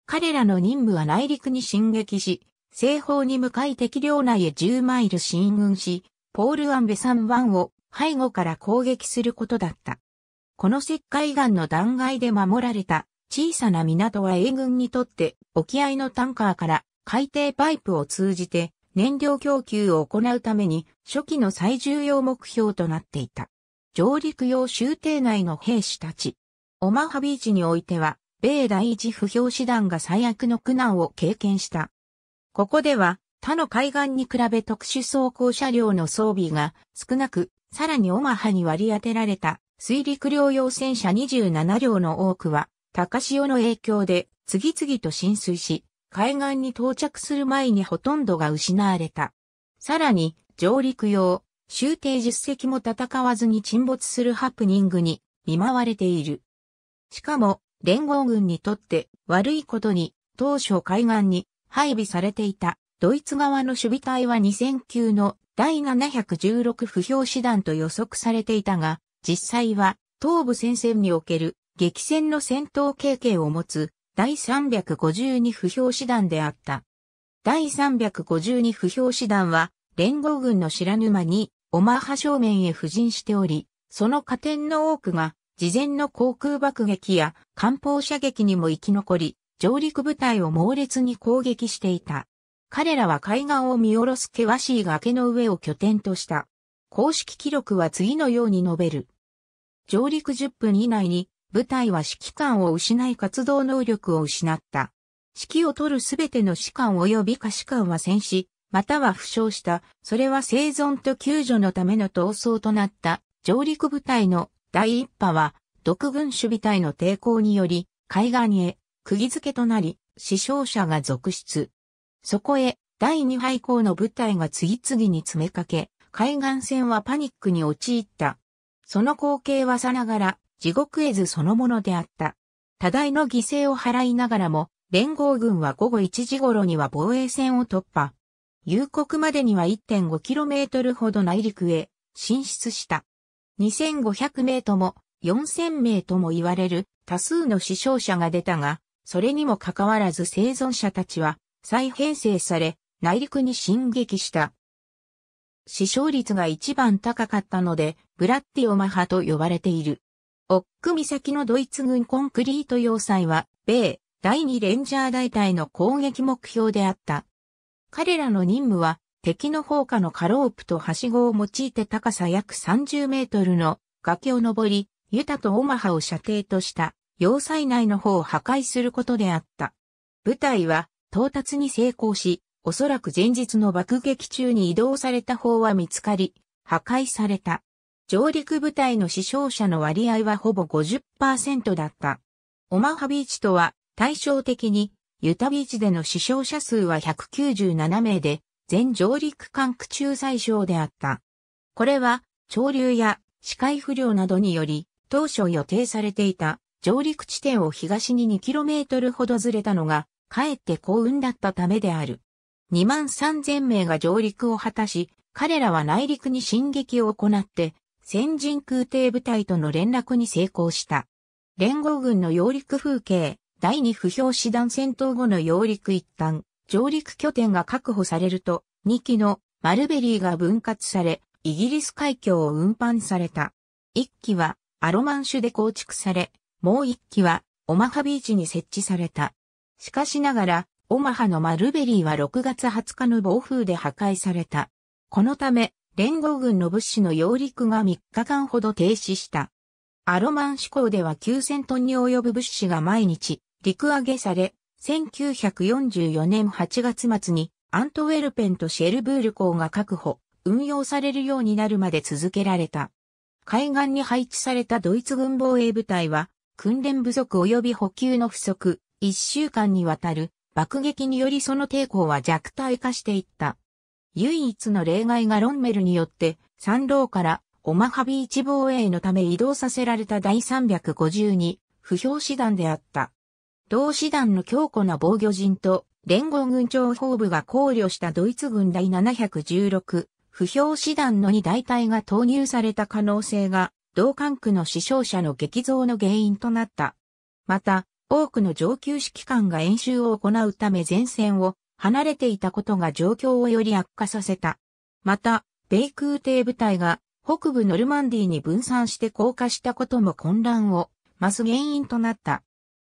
彼らの任務は内陸に進撃し、西方に向かい敵領内へ10マイル進軍し、ポール・アンベサン湾を背後から攻撃することだった。この石灰岩の断崖で守られた小さな港は英軍にとって沖合のタンカーから海底パイプを通じて燃料供給を行うために初期の最重要目標となっていた。上陸用州邸内の兵士たち。オマハビーチにおいては、米第一不評師団が最悪の苦難を経験した。ここでは、他の海岸に比べ特殊装甲車両の装備が少なく、さらにオマハに割り当てられた水陸両用戦車27両の多くは、高潮の影響で次々と浸水し、海岸に到着する前にほとんどが失われた。さらに、上陸用、終定実績も戦わずに沈没するハプニングに見舞われている。しかも、連合軍にとって悪いことに、当初海岸に配備されていたドイツ側の守備隊は2000級の第716不評師団と予測されていたが、実際は東部戦線における激戦の戦闘経験を持つ第352不評師団であった。第352不評師団は、連合軍の知らぬ間に、オマハ正面へ布陣しており、その加点の多くが、事前の航空爆撃や艦砲射撃にも生き残り、上陸部隊を猛烈に攻撃していた。彼らは海岸を見下ろす険しい崖の上を拠点とした。公式記録は次のように述べる。上陸10分以内に部隊は指揮官を失い活動能力を失った。指揮を取るすべての士官及び下士官は戦死、または負傷した、それは生存と救助のための闘争となった、上陸部隊の第一波は、独軍守備隊の抵抗により、海岸へ、釘付けとなり、死傷者が続出。そこへ、第二配校の部隊が次々に詰めかけ、海岸線はパニックに陥った。その光景はさながら、地獄絵図そのものであった。多大の犠牲を払いながらも、連合軍は午後1時頃には防衛線を突破。夕刻までには 1.5km ほど内陸へ進出した。2500名とも4000名とも言われる多数の死傷者が出たが、それにもかかわらず生存者たちは再編成され、内陸に進撃した。死傷率が一番高かったので、ブラッディオマハと呼ばれている。オック岬のドイツ軍コンクリート要塞は、米、第2レンジャー大隊の攻撃目標であった。彼らの任務は、敵の砲火のカロープとはしごを用いて高さ約30メートルの崖を登り、ユタとオマハを射程とした要塞内の方を破壊することであった。部隊は到達に成功し、おそらく前日の爆撃中に移動された方は見つかり、破壊された。上陸部隊の死傷者の割合はほぼ50%だった。オマハビーチとは対照的にユタビーチでの死傷者数は197名で全上陸管区中最小であった。これは潮流や視界不良などにより当初予定されていた上陸地点を東に 2km ほどずれたのがかえって幸運だったためである。2万3000名が上陸を果たし、彼らは内陸に進撃を行って先人空挺部隊との連絡に成功した。連合軍の揚陸風景、第二不評師団戦闘後の揚陸一旦、上陸拠点が確保されると、2機のマルベリーが分割され、イギリス海峡を運搬された。1機はアロマンシュで構築され、もう1機はオマハビーチに設置された。しかしながら、オマハのマルベリーは6月20日の暴風で破壊された。このため、連合軍の物資の揚陸が3日間ほど停止した。アロマン志向では9000トンに及ぶ物資が毎日陸揚げされ、1944年8月末にアントウェルペンとシェルブール港が確保、運用されるようになるまで続けられた。海岸に配置されたドイツ軍防衛部隊は、訓練不足及び補給の不足、1週間にわたる爆撃によりその抵抗は弱体化していった。唯一の例外がロンメルによって、山郎からオマハビーチ防衛のため移動させられた第352不評師団であった。同師団の強固な防御陣と連合軍長報部が考慮したドイツ軍第716不評師団の2大隊が投入された可能性が同管区の死傷者の激増の原因となった。また、多くの上級指揮官が演習を行うため前線を離れていたことが状況をより悪化させた。また、米空挺部隊が北部ノルマンディに分散して降下したことも混乱を増す原因となった。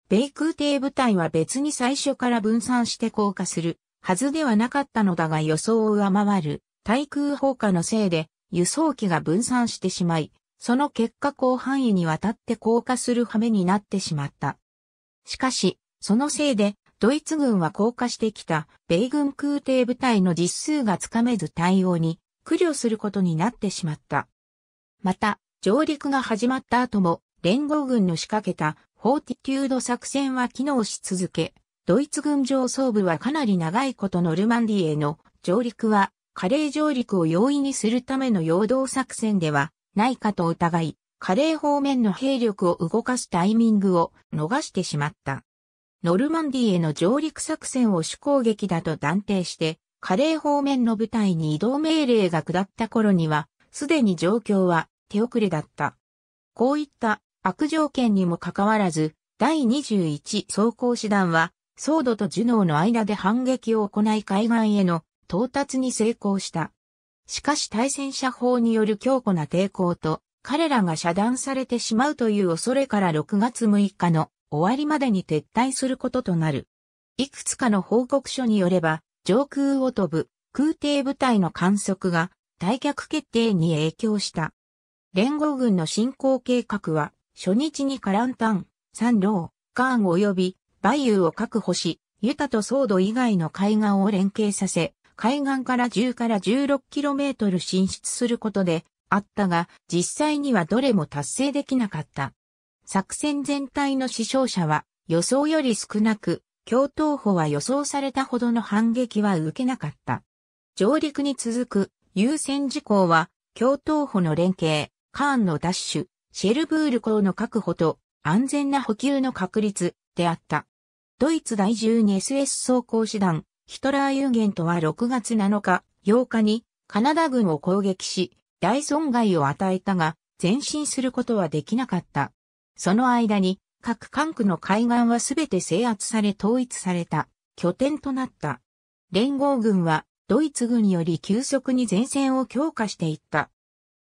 米空挺部隊は別に最初から分散して降下するはずではなかったのだが予想を上回る対空砲火のせいで輸送機が分散してしまい、その結果広範囲にわたって降下する羽目になってしまった。しかし、そのせいでドイツ軍は降下してきた米軍空挺部隊の実数がつかめず対応に苦慮することになってしまった。また、上陸が始まった後も連合軍の仕掛けたフォーティテュード作戦は機能し続け、ドイツ軍上層部はかなり長いことノルマンディへの上陸はカレー上陸を容易にするための陽動作戦ではないかと疑い、カレー方面の兵力を動かすタイミングを逃してしまった。ノルマンディへの上陸作戦を主攻撃だと断定して、カレー方面の部隊に移動命令が下った頃には、すでに状況は手遅れだった。こういった悪条件にもかかわらず、第21装甲師団は、ソードとジュノーの間で反撃を行い海岸への到達に成功した。しかし対戦車砲による強固な抵抗と、彼らが遮断されてしまうという恐れから6月6日の終わりまでに撤退することとなる。いくつかの報告書によれば、上空を飛ぶ空挺部隊の観測が退却決定に影響した。連合軍の進行計画は、初日にカランタン、サンロー、カーン及びバイユーを確保し、ユタとソード以外の海岸を連携させ、海岸から10から 16km 進出することであったが、実際にはどれも達成できなかった。作戦全体の死傷者は予想より少なく、共闘歩は予想されたほどの反撃は受けなかった。上陸に続く優先事項は、共闘歩の連携、カーンのダッシュ、シェルブール港の確保と安全な補給の確立であった。ドイツ第12 SS 装甲師団、ヒトラーユーゲンとは6月7日、8日にカナダ軍を攻撃し、大損害を与えたが、前進することはできなかった。その間に、各管区の海岸はすべて制圧され統一された拠点となった。連合軍はドイツ軍より急速に前線を強化していった。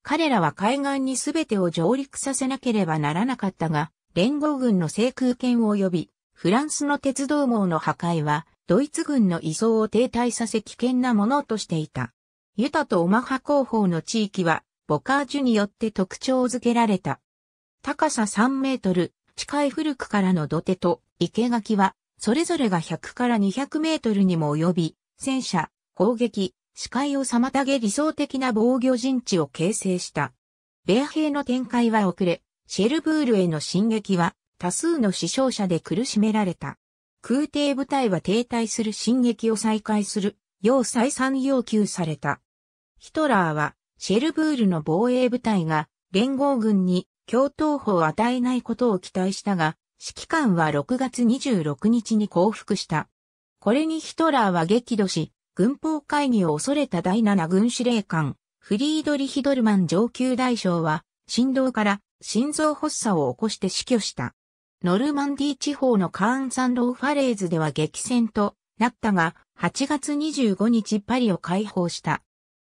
彼らは海岸にすべてを上陸させなければならなかったが、連合軍の制空権及び、フランスの鉄道網の破壊は、ドイツ軍の移送を停滞させ危険なものとしていた。ユタとオマハ広報の地域は、ボカージュによって特徴づけられた。高さ3メートル、近い古くからの土手と生垣は、それぞれが100から200メートルにも及び、戦車、攻撃、視界を妨げ理想的な防御陣地を形成した。米兵の展開は遅れ、シェルブールへの進撃は多数の死傷者で苦しめられた。空挺部隊は停滞する進撃を再開する、要再三要求された。ヒトラーは、シェルブールの防衛部隊が、連合軍に共闘法を与えないことを期待したが、指揮官は6月26日に降伏した。これにヒトラーは激怒し、軍法会議を恐れた第7軍司令官、フリードリヒドルマン上級大将は、振動から心臓発作を起こして死去した。ノルマンディ地方のカーンサンローファレーズでは激戦となったが、8月25日パリを解放した。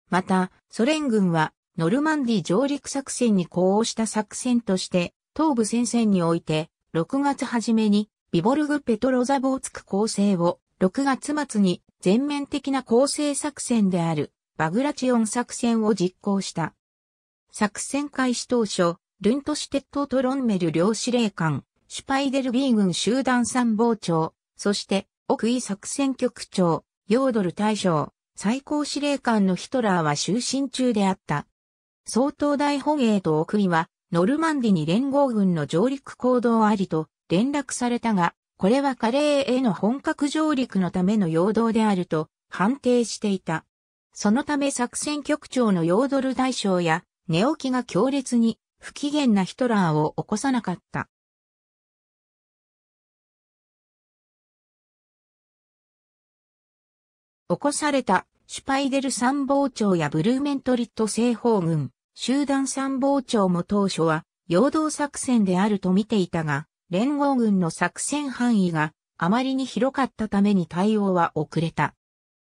また、ソ連軍はノルマンディ上陸作戦に呼応した作戦として、東部戦線において、6月初めに、ビボルグ・ペトロザボーツク構成を、6月末に全面的な構成作戦である、バグラチオン作戦を実行した。作戦開始当初、ルントシテット・トロンメル両司令官、シュパイデルビー軍集団参謀長、そして奥井作戦局長、ヨードル大将、最高司令官のヒトラーは就寝中であった。総統大本営と奥井は、ノルマンディに連合軍の上陸行動ありと連絡されたが、これはカレーへの本格上陸のための陽動であると判定していた。そのため作戦局長のヨードル大将や、寝起きが強烈に不機嫌なヒトラーを起こさなかった。起こされたシュパイデル参謀長やブルーメントリット西方軍、集団参謀長も当初は、陽動作戦であると見ていたが、連合軍の作戦範囲があまりに広かったために対応は遅れた。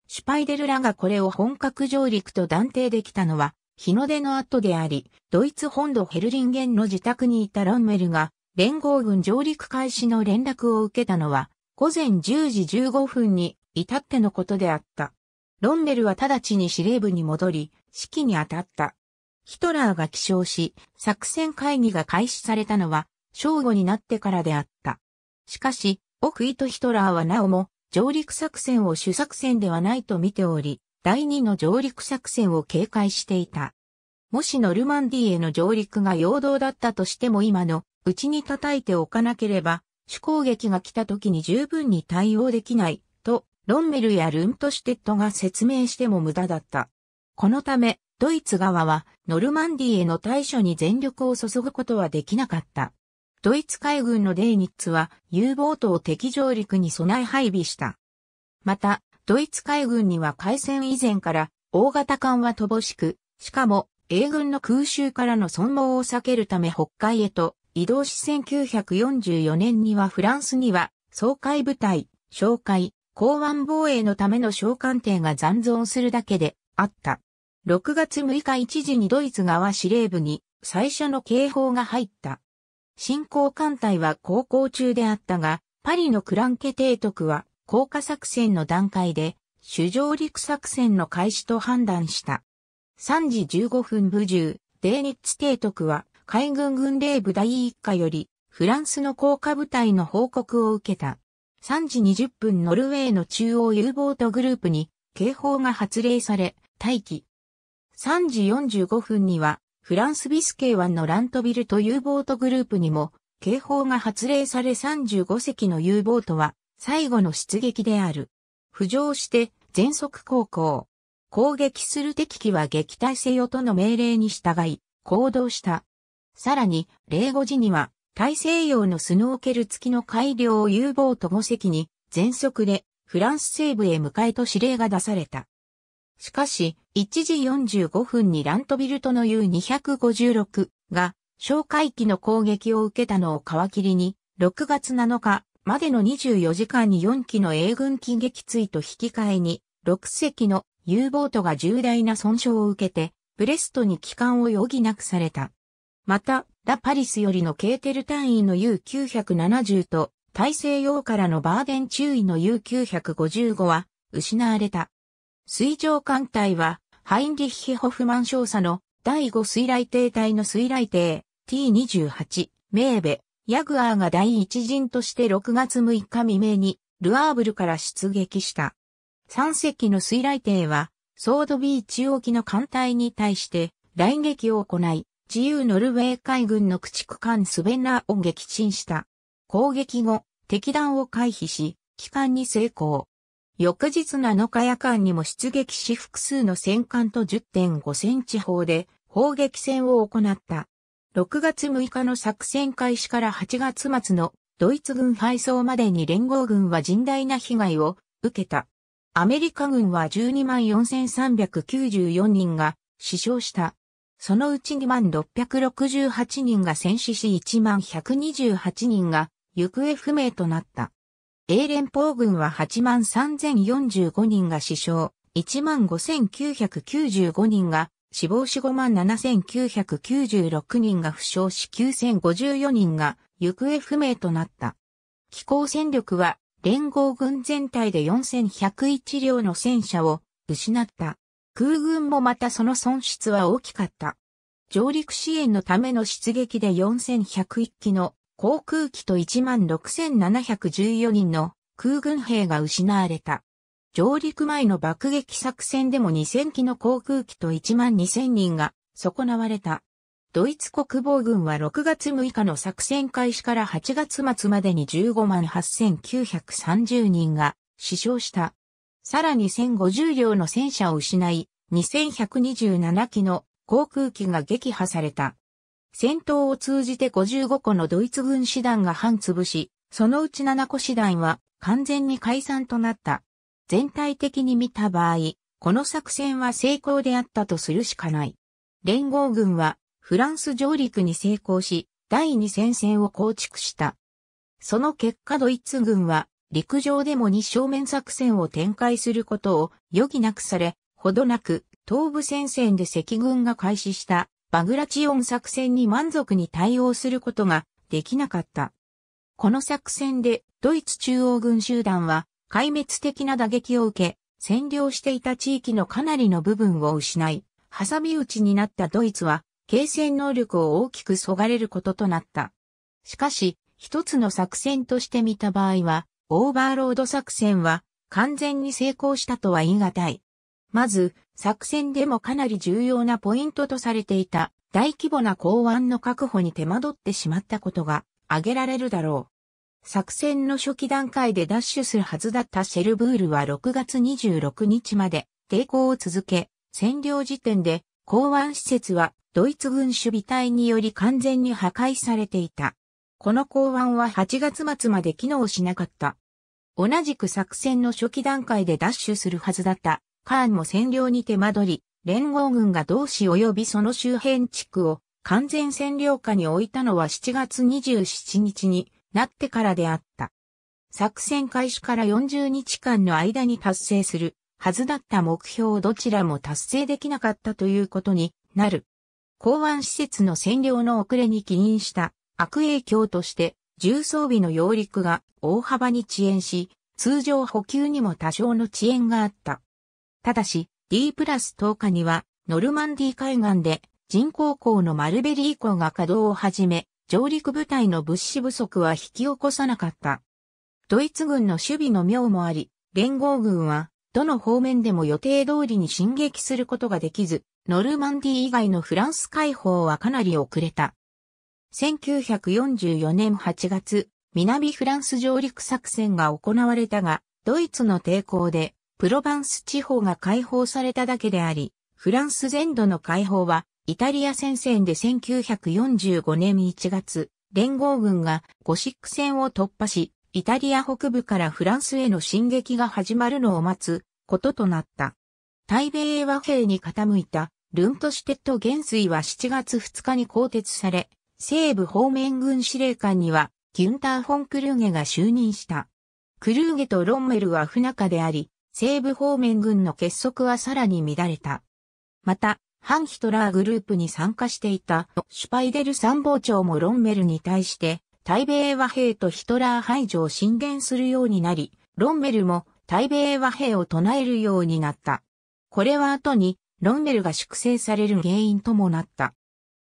シュパイデルらがこれを本格上陸と断定できたのは、日の出の後であり、ドイツ本土ヘルリンゲンの自宅にいたロンメルが、連合軍上陸開始の連絡を受けたのは、午前10時15分に至ってのことであった。ロンメルは直ちに司令部に戻り、指揮に当たった。ヒトラーが起床し、作戦会議が開始されたのは、正午になってからであった。しかし、奥井とヒトラーはなおも、上陸作戦を主作戦ではないと見ており、第二の上陸作戦を警戒していた。もしノルマンディへの上陸が陽動だったとしても今のうちに叩いておかなければ、主攻撃が来た時に十分に対応できない、と、ロンメルやルントシュテッドが説明しても無駄だった。このため、ドイツ側はノルマンディへの対処に全力を注ぐことはできなかった。ドイツ海軍のデイニッツは U ボートを敵上陸に備え配備した。また、ドイツ海軍には海戦以前から大型艦は乏しく、しかも英軍の空襲からの損耗を避けるため北海へと移動し1944年にはフランスには総海部隊、哨戒、港湾防衛のための小艦艇が残存するだけであった。6月6日一時にドイツ側司令部に最初の警報が入った。侵攻艦隊は航行中であったが、パリのクランケ提督は降下作戦の段階で、主上陸作戦の開始と判断した。3時15分部1デーニッツ提督は海軍軍令部第1課よりフランスの降下部隊の報告を受けた。3時20分ノルウェーの中央 U ボートグループに警報が発令され、待機、3時45分には、フランスビスケイ湾のラントビルと U ボートグループにも、警報が発令され35隻の U ボートは、最後の出撃である。浮上して、全速航行。攻撃する敵機は撃退せよとの命令に従い、行動した。さらに、0 5時には、大西洋のスノーケル付きの改良 U ボート5隻に、全速で、フランス西部へ向かえと指令が出された。しかし、1時45分にラントビルトの U256 が、哨戒機の攻撃を受けたのを皮切りに、6月7日までの24時間に4機の英軍機撃墜と引き換えに、6隻の U ボートが重大な損傷を受けて、ブレストに帰還を余儀なくされた。また、ラ・パリスよりのケーテル単位の U970 と、大西洋からのバーデン中尉の U955 は、失われた。水上艦隊は、ハインリッヒ・ホフマン少佐の第5水雷艇隊の水雷艇 T28、メーベ、ヤグアーが第一陣として6月6日未明にルアーブルから出撃した。3隻の水雷艇は、ソードビーチ沖の艦隊に対して雷撃を行い、自由ノルウェー海軍の駆逐艦スベンラーを撃沈した。攻撃後、敵弾を回避し、機関に成功。翌日7日夜間にも出撃し複数の戦艦と10.5センチ砲で砲撃戦を行った。6月6日の作戦開始から8月末のドイツ軍敗走までに連合軍は甚大な被害を受けた。アメリカ軍は12万4394人が死傷した。そのうち2万668人が戦死し1万128人が行方不明となった。英連邦軍は8万3045人が死傷、1万5995人が死亡し5万7996人が負傷し9054人が行方不明となった。気候戦力は連合軍全体で4101両の戦車を失った。空軍もまたその損失は大きかった。上陸支援のための出撃で4101機の航空機と16,714人の空軍兵が失われた。上陸前の爆撃作戦でも2000機の航空機と12,000人が損なわれた。ドイツ国防軍は6月6日の作戦開始から8月末までに15万8930人が死傷した。さらに1050両の戦車を失い、2127機の航空機が撃破された。戦闘を通じて55個のドイツ軍師団が半潰し、そのうち7個師団は完全に解散となった。全体的に見た場合、この作戦は成功であったとするしかない。連合軍はフランス上陸に成功し、第二戦線を構築した。その結果ドイツ軍は陸上でも二正面作戦を展開することを余儀なくされ、ほどなく東部戦線で赤軍が開始したバグラチオン作戦に満足に対応することができなかった。この作戦でドイツ中央軍集団は壊滅的な打撃を受け、占領していた地域のかなりの部分を失い、挟み撃ちになったドイツは、継戦能力を大きくそがれることとなった。しかし、一つの作戦として見た場合は、オーバーロード作戦は完全に成功したとは言い難い。まず、作戦でもかなり重要なポイントとされていた大規模な港湾の確保に手間取ってしまったことが挙げられるだろう。作戦の初期段階でダッシュするはずだったシェルブールは6月26日まで抵抗を続け、占領時点で港湾施設はドイツ軍守備隊により完全に破壊されていた。この港湾は8月末まで機能しなかった。同じく作戦の初期段階でダッシュするはずだったカーンも占領に手間取り、連合軍が同志及びその周辺地区を完全占領下に置いたのは7月27日になってからであった。作戦開始から40日間の間に達成するはずだった目標どちらも達成できなかったということになる。港湾施設の占領の遅れに起因した悪影響として重装備の揚陸が大幅に遅延し、通常補給にも多少の遅延があった。ただし、D プラス10日には、ノルマンディ海岸で人工港のマルベリー港が稼働を始め、上陸部隊の物資不足は引き起こさなかった。ドイツ軍の守備の妙もあり、連合軍は、どの方面でも予定通りに進撃することができず、ノルマンディ以外のフランス解放はかなり遅れた。1944年8月、南フランス上陸作戦が行われたが、ドイツの抵抗でプロバンス地方が解放されただけであり、フランス全土の解放は、イタリア戦線で1945年1月、連合軍がゴシック戦を突破し、イタリア北部からフランスへの進撃が始まるのを待つこととなった。対米和平に傾いたルントシュテット元帥は7月2日に更迭され、西部方面軍司令官にはギュンター・フォン・クルーゲが就任した。クルーゲとロンメルは不仲であり、西部方面軍の結束はさらに乱れた。また、反ヒトラーグループに参加していたシュパイデル参謀長もロンメルに対して、対米和平とヒトラー排除を進言するようになり、ロンメルも対米和平を唱えるようになった。これは後にロンメルが粛清される原因ともなった。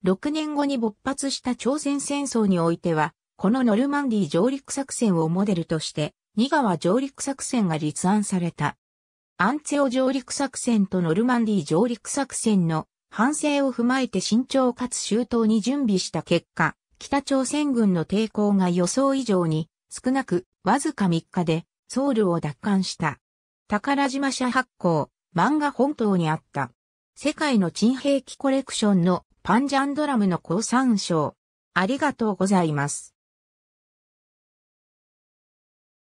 6年後に勃発した朝鮮戦争においては、このノルマンディ上陸作戦をモデルとして、二川上陸作戦が立案された。アンツェオ上陸作戦とノルマンディ上陸作戦の反省を踏まえて慎重かつ周到に準備した結果、北朝鮮軍の抵抗が予想以上に少なくわずか3日でソウルを奪還した。宝島社発行、漫画本島にあった。世界の珍兵器コレクションのパンジャンドラムの高参照。ありがとうございます。